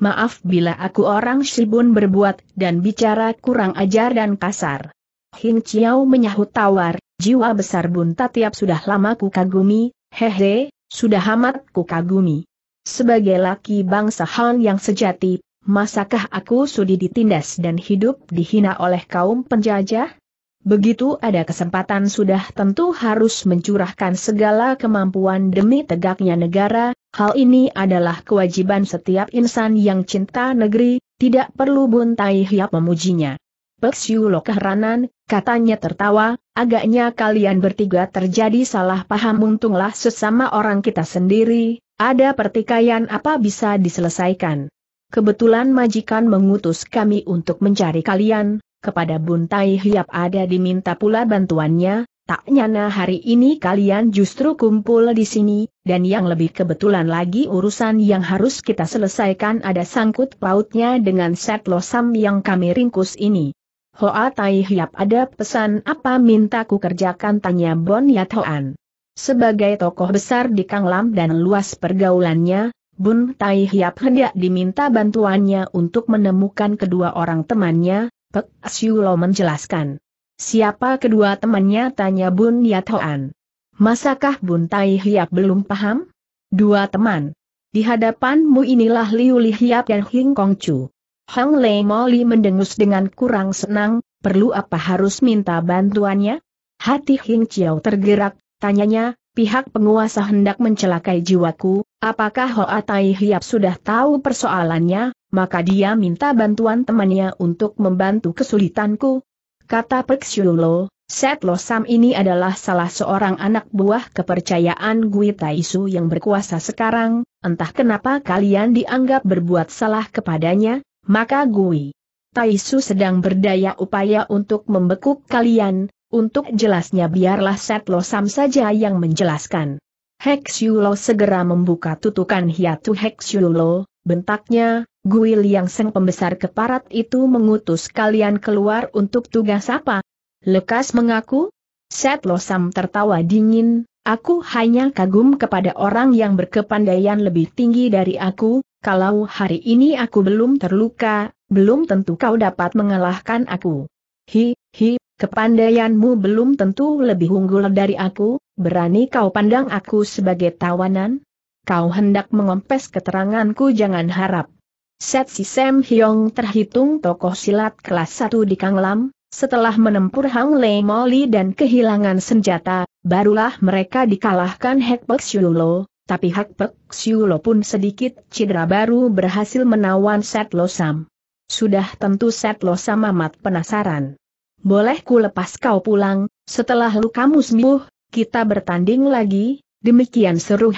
Maaf bila aku orang Shibun berbuat dan bicara kurang ajar dan kasar. Hing Chiao menyahut tawar, jiwa besar bunta tiap sudah lama ku kagumi, hehe, sudah amat ku kagumi. Sebagai laki bangsa Han yang sejati, masakah aku sudi ditindas dan hidup dihina oleh kaum penjajah? Begitu ada kesempatan sudah tentu harus mencurahkan segala kemampuan demi tegaknya negara, hal ini adalah kewajiban setiap insan yang cinta negeri, tidak perlu buntai hiap memujinya. Peksiu ranan, katanya tertawa, agaknya kalian bertiga terjadi salah paham untunglah sesama orang kita sendiri, ada pertikaian apa bisa diselesaikan. Kebetulan majikan mengutus kami untuk mencari kalian, kepada Buntai Hiap ada diminta pula bantuannya, tak nyana hari ini kalian justru kumpul di sini, dan yang lebih kebetulan lagi urusan yang harus kita selesaikan ada sangkut pautnya dengan set losam yang kami ringkus ini. Hoa Tai Hiap ada pesan apa minta ku kerjakan tanya Bon Yat Hoan. Sebagai tokoh besar di Kang Lam dan luas pergaulannya, Bun Tai Hiap hendak diminta bantuannya untuk menemukan kedua orang temannya, Pek Siulo menjelaskan. Siapa kedua temannya tanya Bun Yat Hoan. Masakah Bun Tai Hiap belum paham? Dua teman. Di hadapanmu inilah Liu Li Hiap dan Hing Kong Chu. Hang Lei Moli mendengus dengan kurang senang, perlu apa harus minta bantuannya? Hati Hing Chiao tergerak, tanyanya, pihak penguasa hendak mencelakai jiwaku, apakah Hoa Tai Hiap sudah tahu persoalannya, maka dia minta bantuan temannya untuk membantu kesulitanku. Kata Peksiulo, Set Lo Sam ini adalah salah seorang anak buah kepercayaan Gui Taisu yang berkuasa sekarang, entah kenapa kalian dianggap berbuat salah kepadanya, maka Gui Taisu sedang berdaya upaya untuk membekuk kalian, untuk jelasnya biarlah Set Lo Sam saja yang menjelaskan. Hex Lo segera membuka tutukan hiatu Hex Lo, bentaknya, Gui Liang Seng pembesar keparat itu mengutus kalian keluar untuk tugas apa? Lekas mengaku? Set Lo Sam tertawa dingin, aku hanya kagum kepada orang yang berkepandaian lebih tinggi dari aku, kalau hari ini aku belum terluka, belum tentu kau dapat mengalahkan aku. Hi, hi, Kepandaianmu belum tentu lebih unggul dari aku, berani kau pandang aku sebagai tawanan? Kau hendak mengompes keteranganku jangan harap. Set si Sam Hyong terhitung tokoh silat kelas 1 di Kanglam, setelah menempur Hang Lei Moli dan kehilangan senjata, barulah mereka dikalahkan Hek Pek Siulo, tapi Hek Pek Siulo pun sedikit cedera baru berhasil menawan Set Losam. Sudah tentu Set Losam amat penasaran boleh ku lepas kau pulang, setelah lukamu sembuh, kita bertanding lagi, demikian seru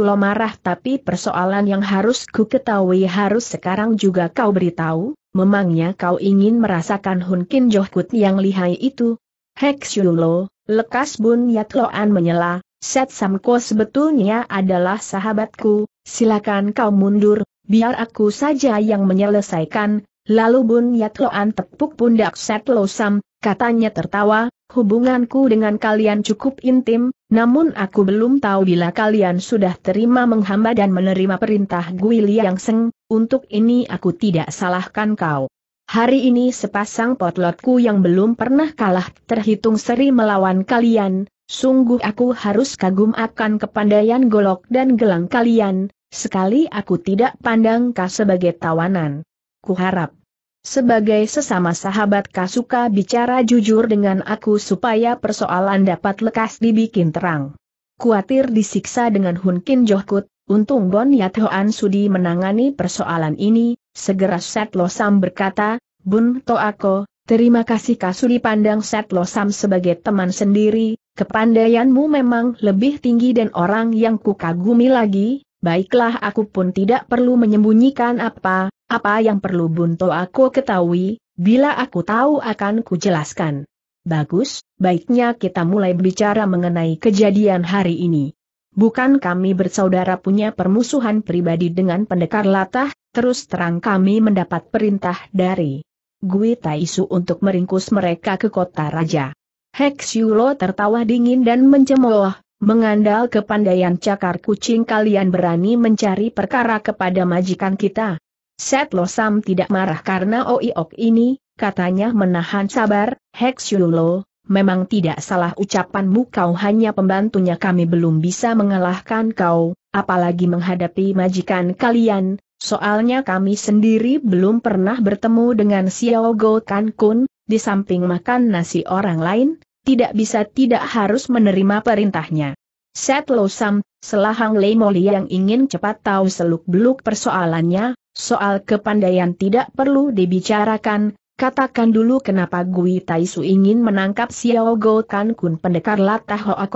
lo marah tapi persoalan yang harus ku ketahui harus sekarang juga kau beritahu, memangnya kau ingin merasakan Hunkin Johkut yang lihai itu? lo, lekas Bun loan menyela, Set Samko sebetulnya adalah sahabatku, silakan kau mundur, biar aku saja yang menyelesaikan, Lalu Bun Yatloan tepuk pundak lo Sam, katanya tertawa, hubunganku dengan kalian cukup intim, namun aku belum tahu bila kalian sudah terima menghamba dan menerima perintah Gui Liang Seng, untuk ini aku tidak salahkan kau. Hari ini sepasang potlotku yang belum pernah kalah terhitung seri melawan kalian, Sungguh aku harus kagum akan kepandaian golok dan gelang kalian, sekali aku tidak pandang kau sebagai tawanan kuharap. Sebagai sesama sahabat kau suka bicara jujur dengan aku supaya persoalan dapat lekas dibikin terang. Kuatir disiksa dengan Hunkin Johkut, untung Bon Hoan Sudi menangani persoalan ini, segera Set Losam berkata, Bun Ako, terima kasih Kasudi pandang Set Losam sebagai teman sendiri, kepandaianmu memang lebih tinggi dan orang yang kukagumi lagi, baiklah aku pun tidak perlu menyembunyikan apa, apa yang perlu Bunto aku ketahui, bila aku tahu akan kujelaskan. Bagus, baiknya kita mulai bicara mengenai kejadian hari ini. Bukan kami bersaudara punya permusuhan pribadi dengan pendekar latah, terus terang kami mendapat perintah dari Gui Taisu untuk meringkus mereka ke kota raja. Hek Yulo tertawa dingin dan mencemooh, mengandal kepandaian cakar kucing kalian berani mencari perkara kepada majikan kita. Set Lo Sam tidak marah karena Oiok ini, katanya menahan sabar, Heks Yululo, memang tidak salah ucapanmu kau hanya pembantunya kami belum bisa mengalahkan kau, apalagi menghadapi majikan kalian, soalnya kami sendiri belum pernah bertemu dengan Xiao Go Kan Kun, di samping makan nasi orang lain, tidak bisa tidak harus menerima perintahnya. Set Lo Sam, selahang Lei Moli yang ingin cepat tahu seluk-beluk persoalannya, Soal kepandaian tidak perlu dibicarakan, katakan dulu kenapa Gui Taisu ingin menangkap Xiao Go Tan Kun pendekar Latah Hoa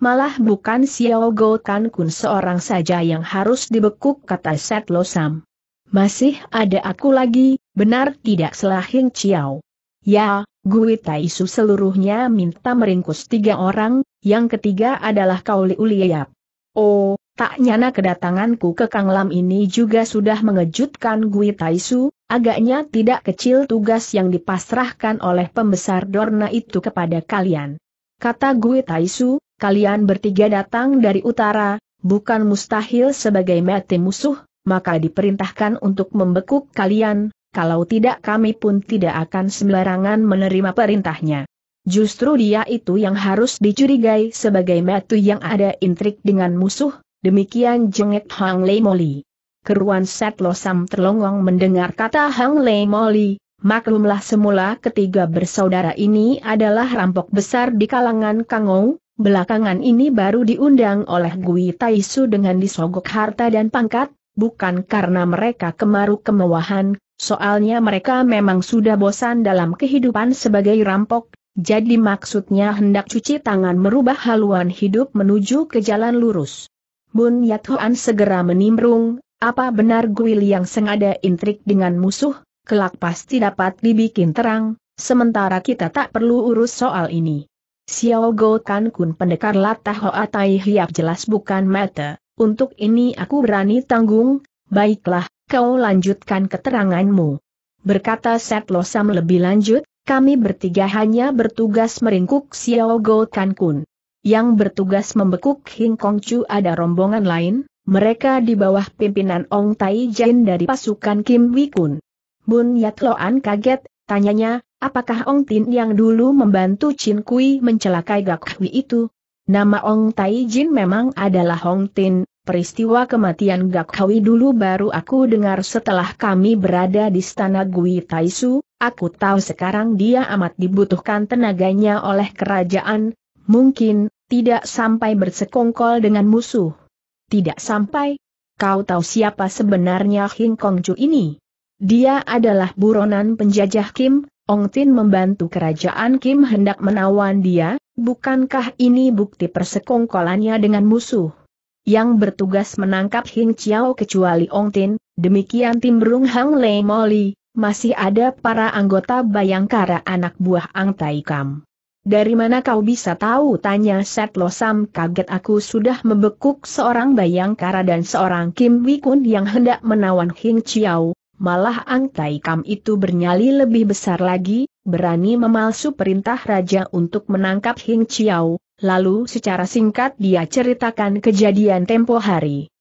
Malah bukan Xiao Go Tan Kun seorang saja yang harus dibekuk kata Set Losam. Masih ada aku lagi, benar tidak selahing Chiao. Ya, Gui Taisu seluruhnya minta meringkus tiga orang, yang ketiga adalah Kauli Uliyap. Oh, Tak nyana kedatanganku ke Kanglam ini juga sudah mengejutkan Gui Taisu, agaknya tidak kecil tugas yang dipasrahkan oleh pembesar Dorna itu kepada kalian. Kata Gui Taisu, kalian bertiga datang dari utara, bukan mustahil sebagai mati musuh, maka diperintahkan untuk membekuk kalian, kalau tidak kami pun tidak akan sembarangan menerima perintahnya. Justru dia itu yang harus dicurigai sebagai metu yang ada intrik dengan musuh, Demikian jengek Hang Lei Moli. Keruan set Losam terlongong mendengar kata Hang Lei Moli, maklumlah semula ketiga bersaudara ini adalah rampok besar di kalangan Kangou, belakangan ini baru diundang oleh Gui Taisu dengan disogok harta dan pangkat, bukan karena mereka kemaru kemewahan, soalnya mereka memang sudah bosan dalam kehidupan sebagai rampok, jadi maksudnya hendak cuci tangan merubah haluan hidup menuju ke jalan lurus. Bun Yatuan segera menimbrung, apa benar Guil yang sengada intrik dengan musuh, kelak pasti dapat dibikin terang, sementara kita tak perlu urus soal ini. Xiao Go Kan Kun pendekar latah Hoa Tai Hiap jelas bukan mata, untuk ini aku berani tanggung, baiklah, kau lanjutkan keteranganmu. Berkata Set Losam lebih lanjut, kami bertiga hanya bertugas meringkuk Xiao Go Kan Kun yang bertugas membekuk Hing Kong Chu ada rombongan lain, mereka di bawah pimpinan Ong Tai Jin dari pasukan Kim Wi Bun Yat Loan kaget, tanyanya, apakah Ong Tin yang dulu membantu Chin Kui mencelakai Gak Hui itu? Nama Ong Tai Jin memang adalah Ong Tin, peristiwa kematian Gak Hui dulu baru aku dengar setelah kami berada di Stana Gui Taisu, aku tahu sekarang dia amat dibutuhkan tenaganya oleh kerajaan, Mungkin, tidak sampai bersekongkol dengan musuh. Tidak sampai. Kau tahu siapa sebenarnya Hing Ju ini? Dia adalah buronan penjajah Kim, Ong Tin membantu kerajaan Kim hendak menawan dia, bukankah ini bukti persekongkolannya dengan musuh? Yang bertugas menangkap Hing Chiao kecuali Ong Tin, demikian tim timbrung Hang Lei Moli, masih ada para anggota Bayangkara anak buah Ang Tai Kam. Dari mana kau bisa tahu? Tanya Lo Sam kaget aku sudah membekuk seorang Bayangkara dan seorang Kim Wikun yang hendak menawan Hing Chiao, malah Ang Tai Kam itu bernyali lebih besar lagi, berani memalsu perintah raja untuk menangkap Hing Chiao, lalu secara singkat dia ceritakan kejadian tempo hari.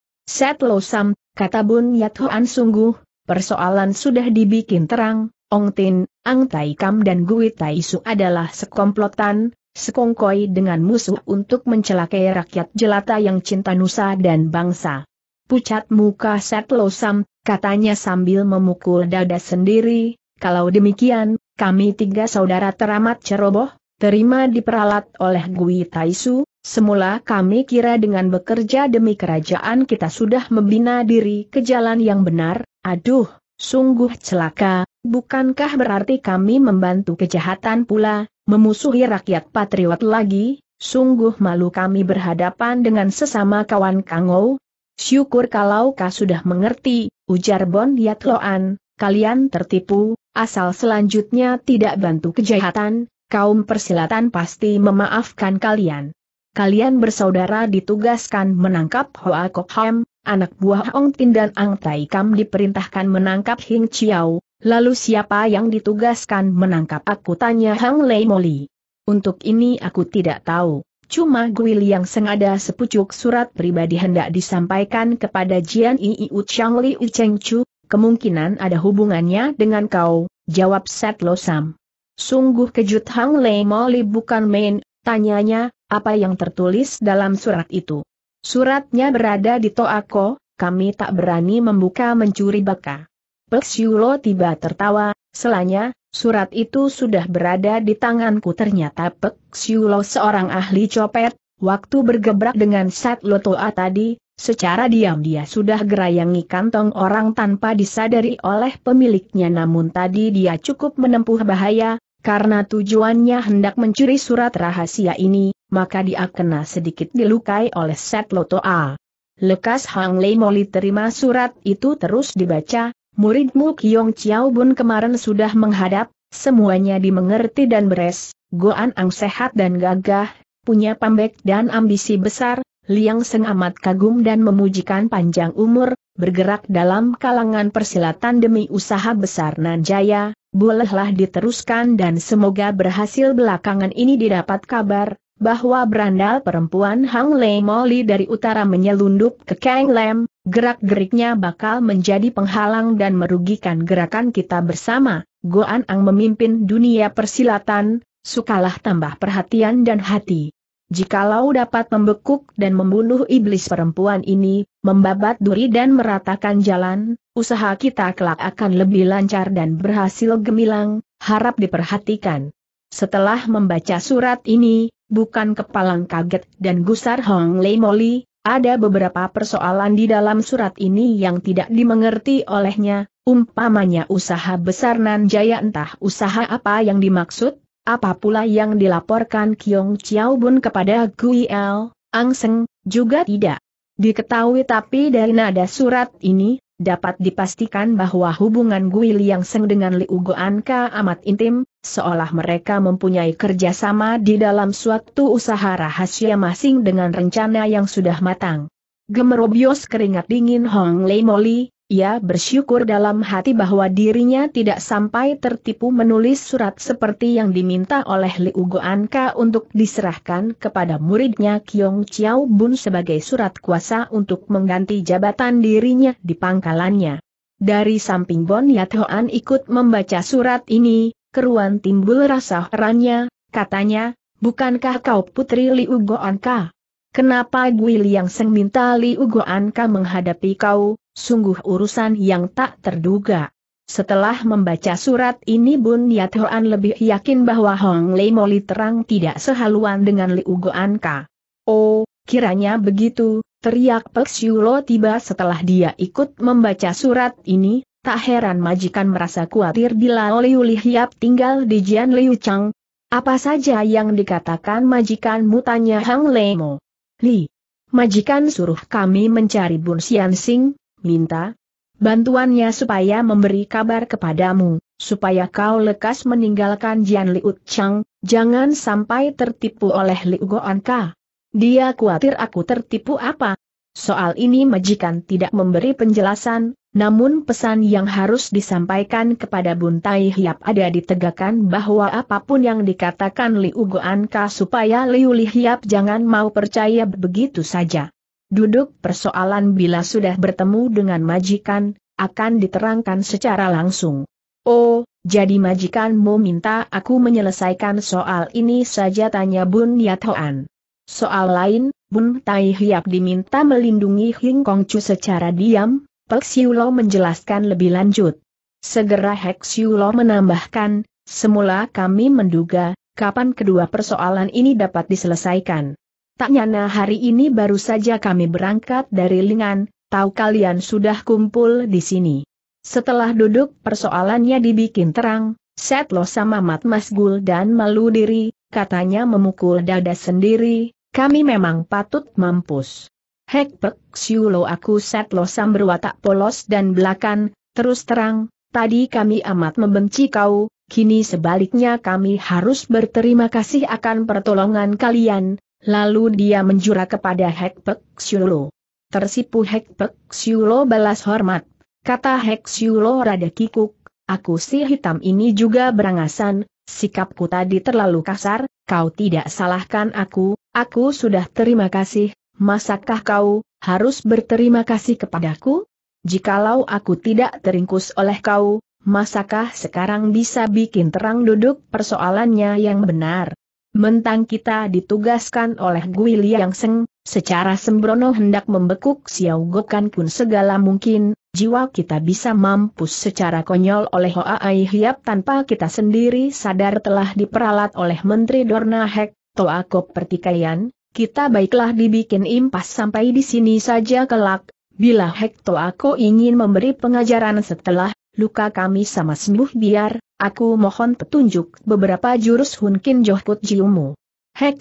Lo Sam, kata Bun Yat Hoan sungguh, persoalan sudah dibikin terang, Ong Tin, Ang Tai Kam dan Gui Tai Su adalah sekomplotan, sekongkoi dengan musuh untuk mencelakai rakyat jelata yang cinta nusa dan bangsa. Pucat muka Setlo Sam, katanya sambil memukul dada sendiri, kalau demikian, kami tiga saudara teramat ceroboh, terima diperalat oleh Gui Tai Su, semula kami kira dengan bekerja demi kerajaan kita sudah membina diri ke jalan yang benar, aduh, sungguh celaka, Bukankah berarti kami membantu kejahatan pula, memusuhi rakyat patriot lagi? Sungguh malu kami berhadapan dengan sesama kawan Kangou. Syukur kalau kau sudah mengerti, ujar Bon Yatloan, kalian tertipu, asal selanjutnya tidak bantu kejahatan, kaum persilatan pasti memaafkan kalian. Kalian bersaudara ditugaskan menangkap Hoa Kok Ham, anak buah Ong Tin dan Ang Tai Kam diperintahkan menangkap Hing Chiao, Lalu siapa yang ditugaskan menangkap aku tanya Hang Lei Moli. Untuk ini aku tidak tahu, cuma Guil yang sengaja sepucuk surat pribadi hendak disampaikan kepada Jian U Chang Li Cheng Chu, kemungkinan ada hubungannya dengan kau, jawab Set Lo Sam. Sungguh kejut Hang Lei Moli bukan main, tanyanya, apa yang tertulis dalam surat itu. Suratnya berada di Toako, kami tak berani membuka mencuri baka. Pexiulo tiba tertawa, selanya, surat itu sudah berada di tanganku ternyata Pexiulo seorang ahli copet, waktu bergebrak dengan Sat Lotoa tadi, secara diam dia sudah gerayangi kantong orang tanpa disadari oleh pemiliknya namun tadi dia cukup menempuh bahaya, karena tujuannya hendak mencuri surat rahasia ini, maka dia kena sedikit dilukai oleh Sat Lotoa. Lekas Hang Lei Moli terima surat itu terus dibaca, muridmu Kiong Chiao Bun kemarin sudah menghadap, semuanya dimengerti dan beres, Goan Ang sehat dan gagah, punya pambek dan ambisi besar, Liang Seng amat kagum dan memujikan panjang umur, bergerak dalam kalangan persilatan demi usaha besar nan jaya. bolehlah diteruskan dan semoga berhasil belakangan ini didapat kabar, bahwa berandal perempuan Hang Lei Moli dari utara menyelundup ke Kang Lem, gerak-geriknya bakal menjadi penghalang dan merugikan gerakan kita bersama. Goan Ang memimpin dunia persilatan, sukalah tambah perhatian dan hati. Jikalau dapat membekuk dan membunuh iblis perempuan ini, membabat duri dan meratakan jalan, usaha kita kelak akan lebih lancar dan berhasil gemilang, harap diperhatikan. Setelah membaca surat ini, bukan kepalang kaget dan gusar Hong Lei Moli, ada beberapa persoalan di dalam surat ini yang tidak dimengerti olehnya, umpamanya usaha besar Jaya entah usaha apa yang dimaksud, apa pula yang dilaporkan Kiong Chiao Bun kepada Gui El, Ang Seng, juga tidak diketahui tapi dari nada surat ini, dapat dipastikan bahwa hubungan Gui yang Seng dengan Liu Goanka amat intim, seolah mereka mempunyai kerjasama di dalam suatu usaha rahasia masing dengan rencana yang sudah matang. Gemerobios keringat dingin Hong Lei Moli, ia bersyukur dalam hati bahwa dirinya tidak sampai tertipu menulis surat seperti yang diminta oleh Liu Goanka untuk diserahkan kepada muridnya Kiong Chiao Bun sebagai surat kuasa untuk mengganti jabatan dirinya di pangkalannya. Dari samping Bon Hoan ikut membaca surat ini, keruan timbul rasa herannya, katanya, bukankah kau putri Liu Goanka? Kenapa Guiliang Seng minta Liu menghadapi kau, sungguh urusan yang tak terduga. Setelah membaca surat ini Bun Yat Hoan lebih yakin bahwa Hong Lei Moli terang tidak sehaluan dengan Li Ugoanka. Oh, kiranya begitu, teriak Pek Lo tiba setelah dia ikut membaca surat ini, tak heran majikan merasa khawatir bila Uli Hiap tinggal di Jian Liu Chang, apa saja yang dikatakan majikanmu tanya Lei Lemo. Li, majikan suruh kami mencari Bun Sian Sing, minta bantuannya supaya memberi kabar kepadamu, supaya kau lekas meninggalkan Jian Liu Chang, jangan sampai tertipu oleh Liu Ugo Anka. Dia khawatir aku tertipu apa? Soal ini majikan tidak memberi penjelasan, namun pesan yang harus disampaikan kepada Bun Tai Hiap ada ditegakkan bahwa apapun yang dikatakan Liu Goanka supaya Liu Li Hiap jangan mau percaya begitu saja. Duduk persoalan bila sudah bertemu dengan majikan, akan diterangkan secara langsung. Oh, jadi majikanmu minta aku menyelesaikan soal ini saja tanya Bun Yathoan. Soal lain, Bun Tai Hiap diminta melindungi Hing Kong Chu secara diam, Siulo menjelaskan lebih lanjut. Segera Hek Siulo menambahkan, semula kami menduga, kapan kedua persoalan ini dapat diselesaikan. Tak nyana hari ini baru saja kami berangkat dari Lingan, tahu kalian sudah kumpul di sini. Setelah duduk persoalannya dibikin terang, Set Setlo sama Mat Mas Gul dan malu diri, katanya memukul dada sendiri, kami memang patut mampus. Hek Pek Siulo aku set Sam berwatak polos dan belakan, terus terang, tadi kami amat membenci kau, kini sebaliknya kami harus berterima kasih akan pertolongan kalian, lalu dia menjura kepada Hek Pek Siulo. Tersipu Hek Pek Siulo balas hormat, kata Hek Siulo rada kikuk, aku si hitam ini juga berangasan, sikapku tadi terlalu kasar, kau tidak salahkan aku, aku sudah terima kasih, Masakah kau harus berterima kasih kepadaku? Jikalau aku tidak teringkus oleh kau, masakah sekarang bisa bikin terang duduk persoalannya yang benar? Mentang kita ditugaskan oleh Gui Liang Seng, secara sembrono hendak membekuk Xiao Gokan Kun segala mungkin, jiwa kita bisa mampus secara konyol oleh Hoa Ai Hiap tanpa kita sendiri sadar telah diperalat oleh Menteri Dorna Hek, Toa Kop Pertikaian, kita baiklah dibikin impas sampai di sini saja kelak, bila Hekto aku ingin memberi pengajaran setelah, luka kami sama sembuh biar, aku mohon petunjuk beberapa jurus Hunkin Johkut Jiumu.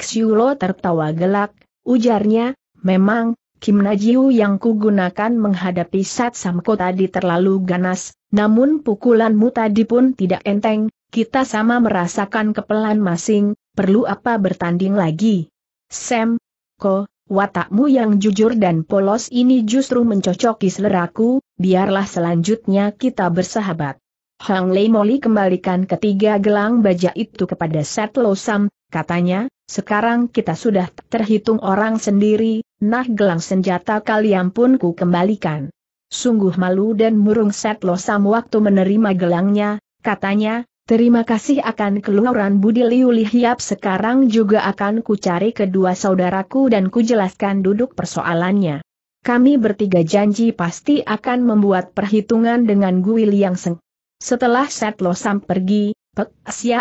Siulo tertawa gelak, ujarnya, memang, Kim Najiu yang kugunakan menghadapi Sat Samko tadi terlalu ganas, namun pukulanmu tadi pun tidak enteng, kita sama merasakan kepelan masing, perlu apa bertanding lagi. Sam, Ko, watakmu yang jujur dan polos ini justru mencocoki seleraku, biarlah selanjutnya kita bersahabat. Hang Lei Moli kembalikan ketiga gelang baja itu kepada Set Lo Sam, katanya, sekarang kita sudah terhitung orang sendiri, nah gelang senjata kalian pun ku kembalikan. Sungguh malu dan murung Set Lo Sam waktu menerima gelangnya, katanya, Terima kasih akan keluaran Budi Liu Lihiap sekarang juga akan kucari kedua saudaraku dan kujelaskan duduk persoalannya. Kami bertiga janji pasti akan membuat perhitungan dengan Gui Liang Seng. Setelah Set Lo Sam pergi, Pek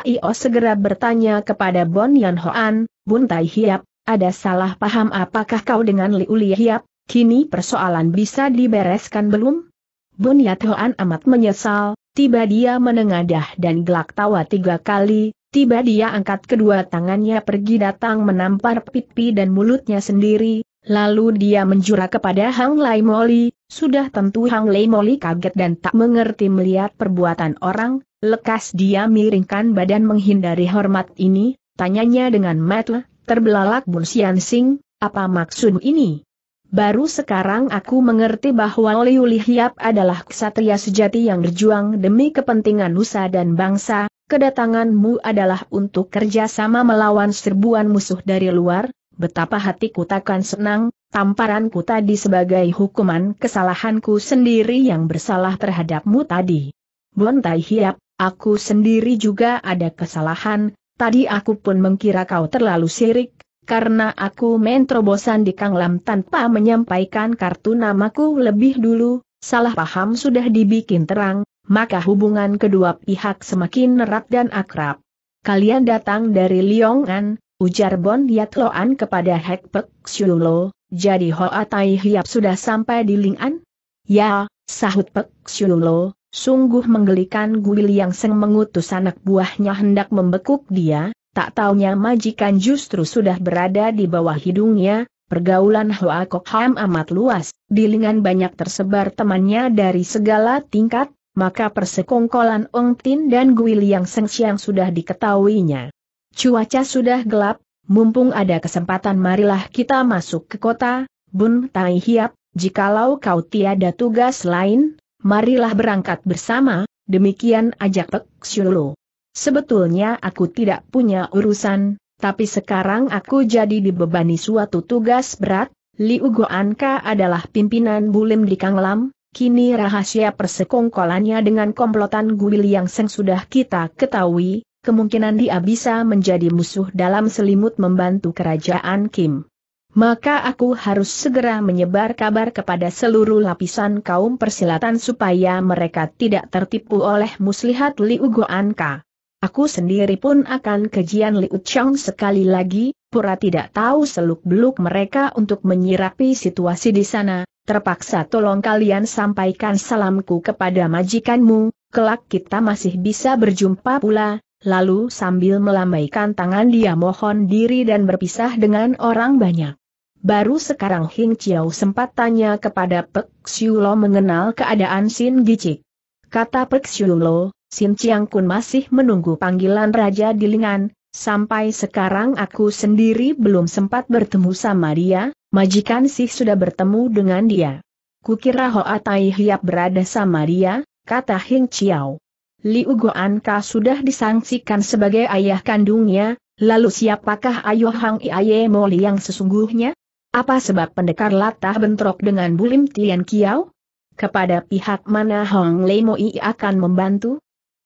Io segera bertanya kepada Bon Yan Hoan, Bun Tai Hiap, ada salah paham apakah kau dengan Liu Lihiap, kini persoalan bisa dibereskan belum? Bun Yat Hoan amat menyesal, tiba dia menengadah dan gelak tawa tiga kali, tiba dia angkat kedua tangannya pergi datang menampar pipi dan mulutnya sendiri, Lalu dia menjura kepada Hang Lai Moli, sudah tentu Hang Lai Moli kaget dan tak mengerti melihat perbuatan orang, lekas dia miringkan badan menghindari hormat ini, tanyanya dengan mata terbelalak Bun Sian Sing, apa maksud ini? Baru sekarang aku mengerti bahwa Liu Lihiap adalah ksatria sejati yang berjuang demi kepentingan Nusa dan bangsa, kedatanganmu adalah untuk kerjasama melawan serbuan musuh dari luar, betapa hatiku takkan senang, tamparanku tadi sebagai hukuman kesalahanku sendiri yang bersalah terhadapmu tadi. Bontai Hiap, aku sendiri juga ada kesalahan, tadi aku pun mengkira kau terlalu sirik, karena aku main di kang lam tanpa menyampaikan kartu namaku lebih dulu, salah paham sudah dibikin terang, maka hubungan kedua pihak semakin erat dan akrab. Kalian datang dari Liongan, ujar Bon Yatloan kepada Hek Pek Xiulo, jadi Hoa Tai Hiap sudah sampai di Ling'an? Ya, sahut Pek Xiulo, Sungguh menggelikan yang Seng mengutus anak buahnya hendak membekuk dia, Tak taunya majikan justru sudah berada di bawah hidungnya, pergaulan Hoa Kok Ham amat luas, di lingan banyak tersebar temannya dari segala tingkat, maka persekongkolan Ong Tin dan Gui Liang Seng sudah diketahuinya. Cuaca sudah gelap, mumpung ada kesempatan marilah kita masuk ke kota, Bun Tai Hiap, jikalau kau tiada tugas lain, marilah berangkat bersama, demikian ajak Pek Xiulu. Sebetulnya aku tidak punya urusan, tapi sekarang aku jadi dibebani suatu tugas berat, Liu Guanka adalah pimpinan bulim di Kanglam, kini rahasia persekongkolannya dengan komplotan Guil yang Seng sudah kita ketahui, kemungkinan dia bisa menjadi musuh dalam selimut membantu kerajaan Kim. Maka aku harus segera menyebar kabar kepada seluruh lapisan kaum persilatan supaya mereka tidak tertipu oleh muslihat Liu Guanka. Aku sendiri pun akan kejian Liu Chong sekali lagi, pura tidak tahu seluk-beluk mereka untuk menyirapi situasi di sana, terpaksa tolong kalian sampaikan salamku kepada majikanmu, kelak kita masih bisa berjumpa pula, lalu sambil melambaikan tangan dia mohon diri dan berpisah dengan orang banyak. Baru sekarang Hing Chiao sempat tanya kepada Pek Xiu Lo mengenal keadaan Sin Gicik. Kata Pek Xiu Lo, Sin Chiang Kun masih menunggu panggilan Raja Dilingan, sampai sekarang aku sendiri belum sempat bertemu sama dia, majikan sih sudah bertemu dengan dia. Kukira Hoa Tai Hiap berada sama dia, kata Hing Chiao. Liu Goan sudah disangsikan sebagai ayah kandungnya, lalu siapakah Ayo Hang Iaye Moli yang sesungguhnya? Apa sebab pendekar latah bentrok dengan Bulim Tian Kiao? Kepada pihak mana Hong Lei Moi akan membantu?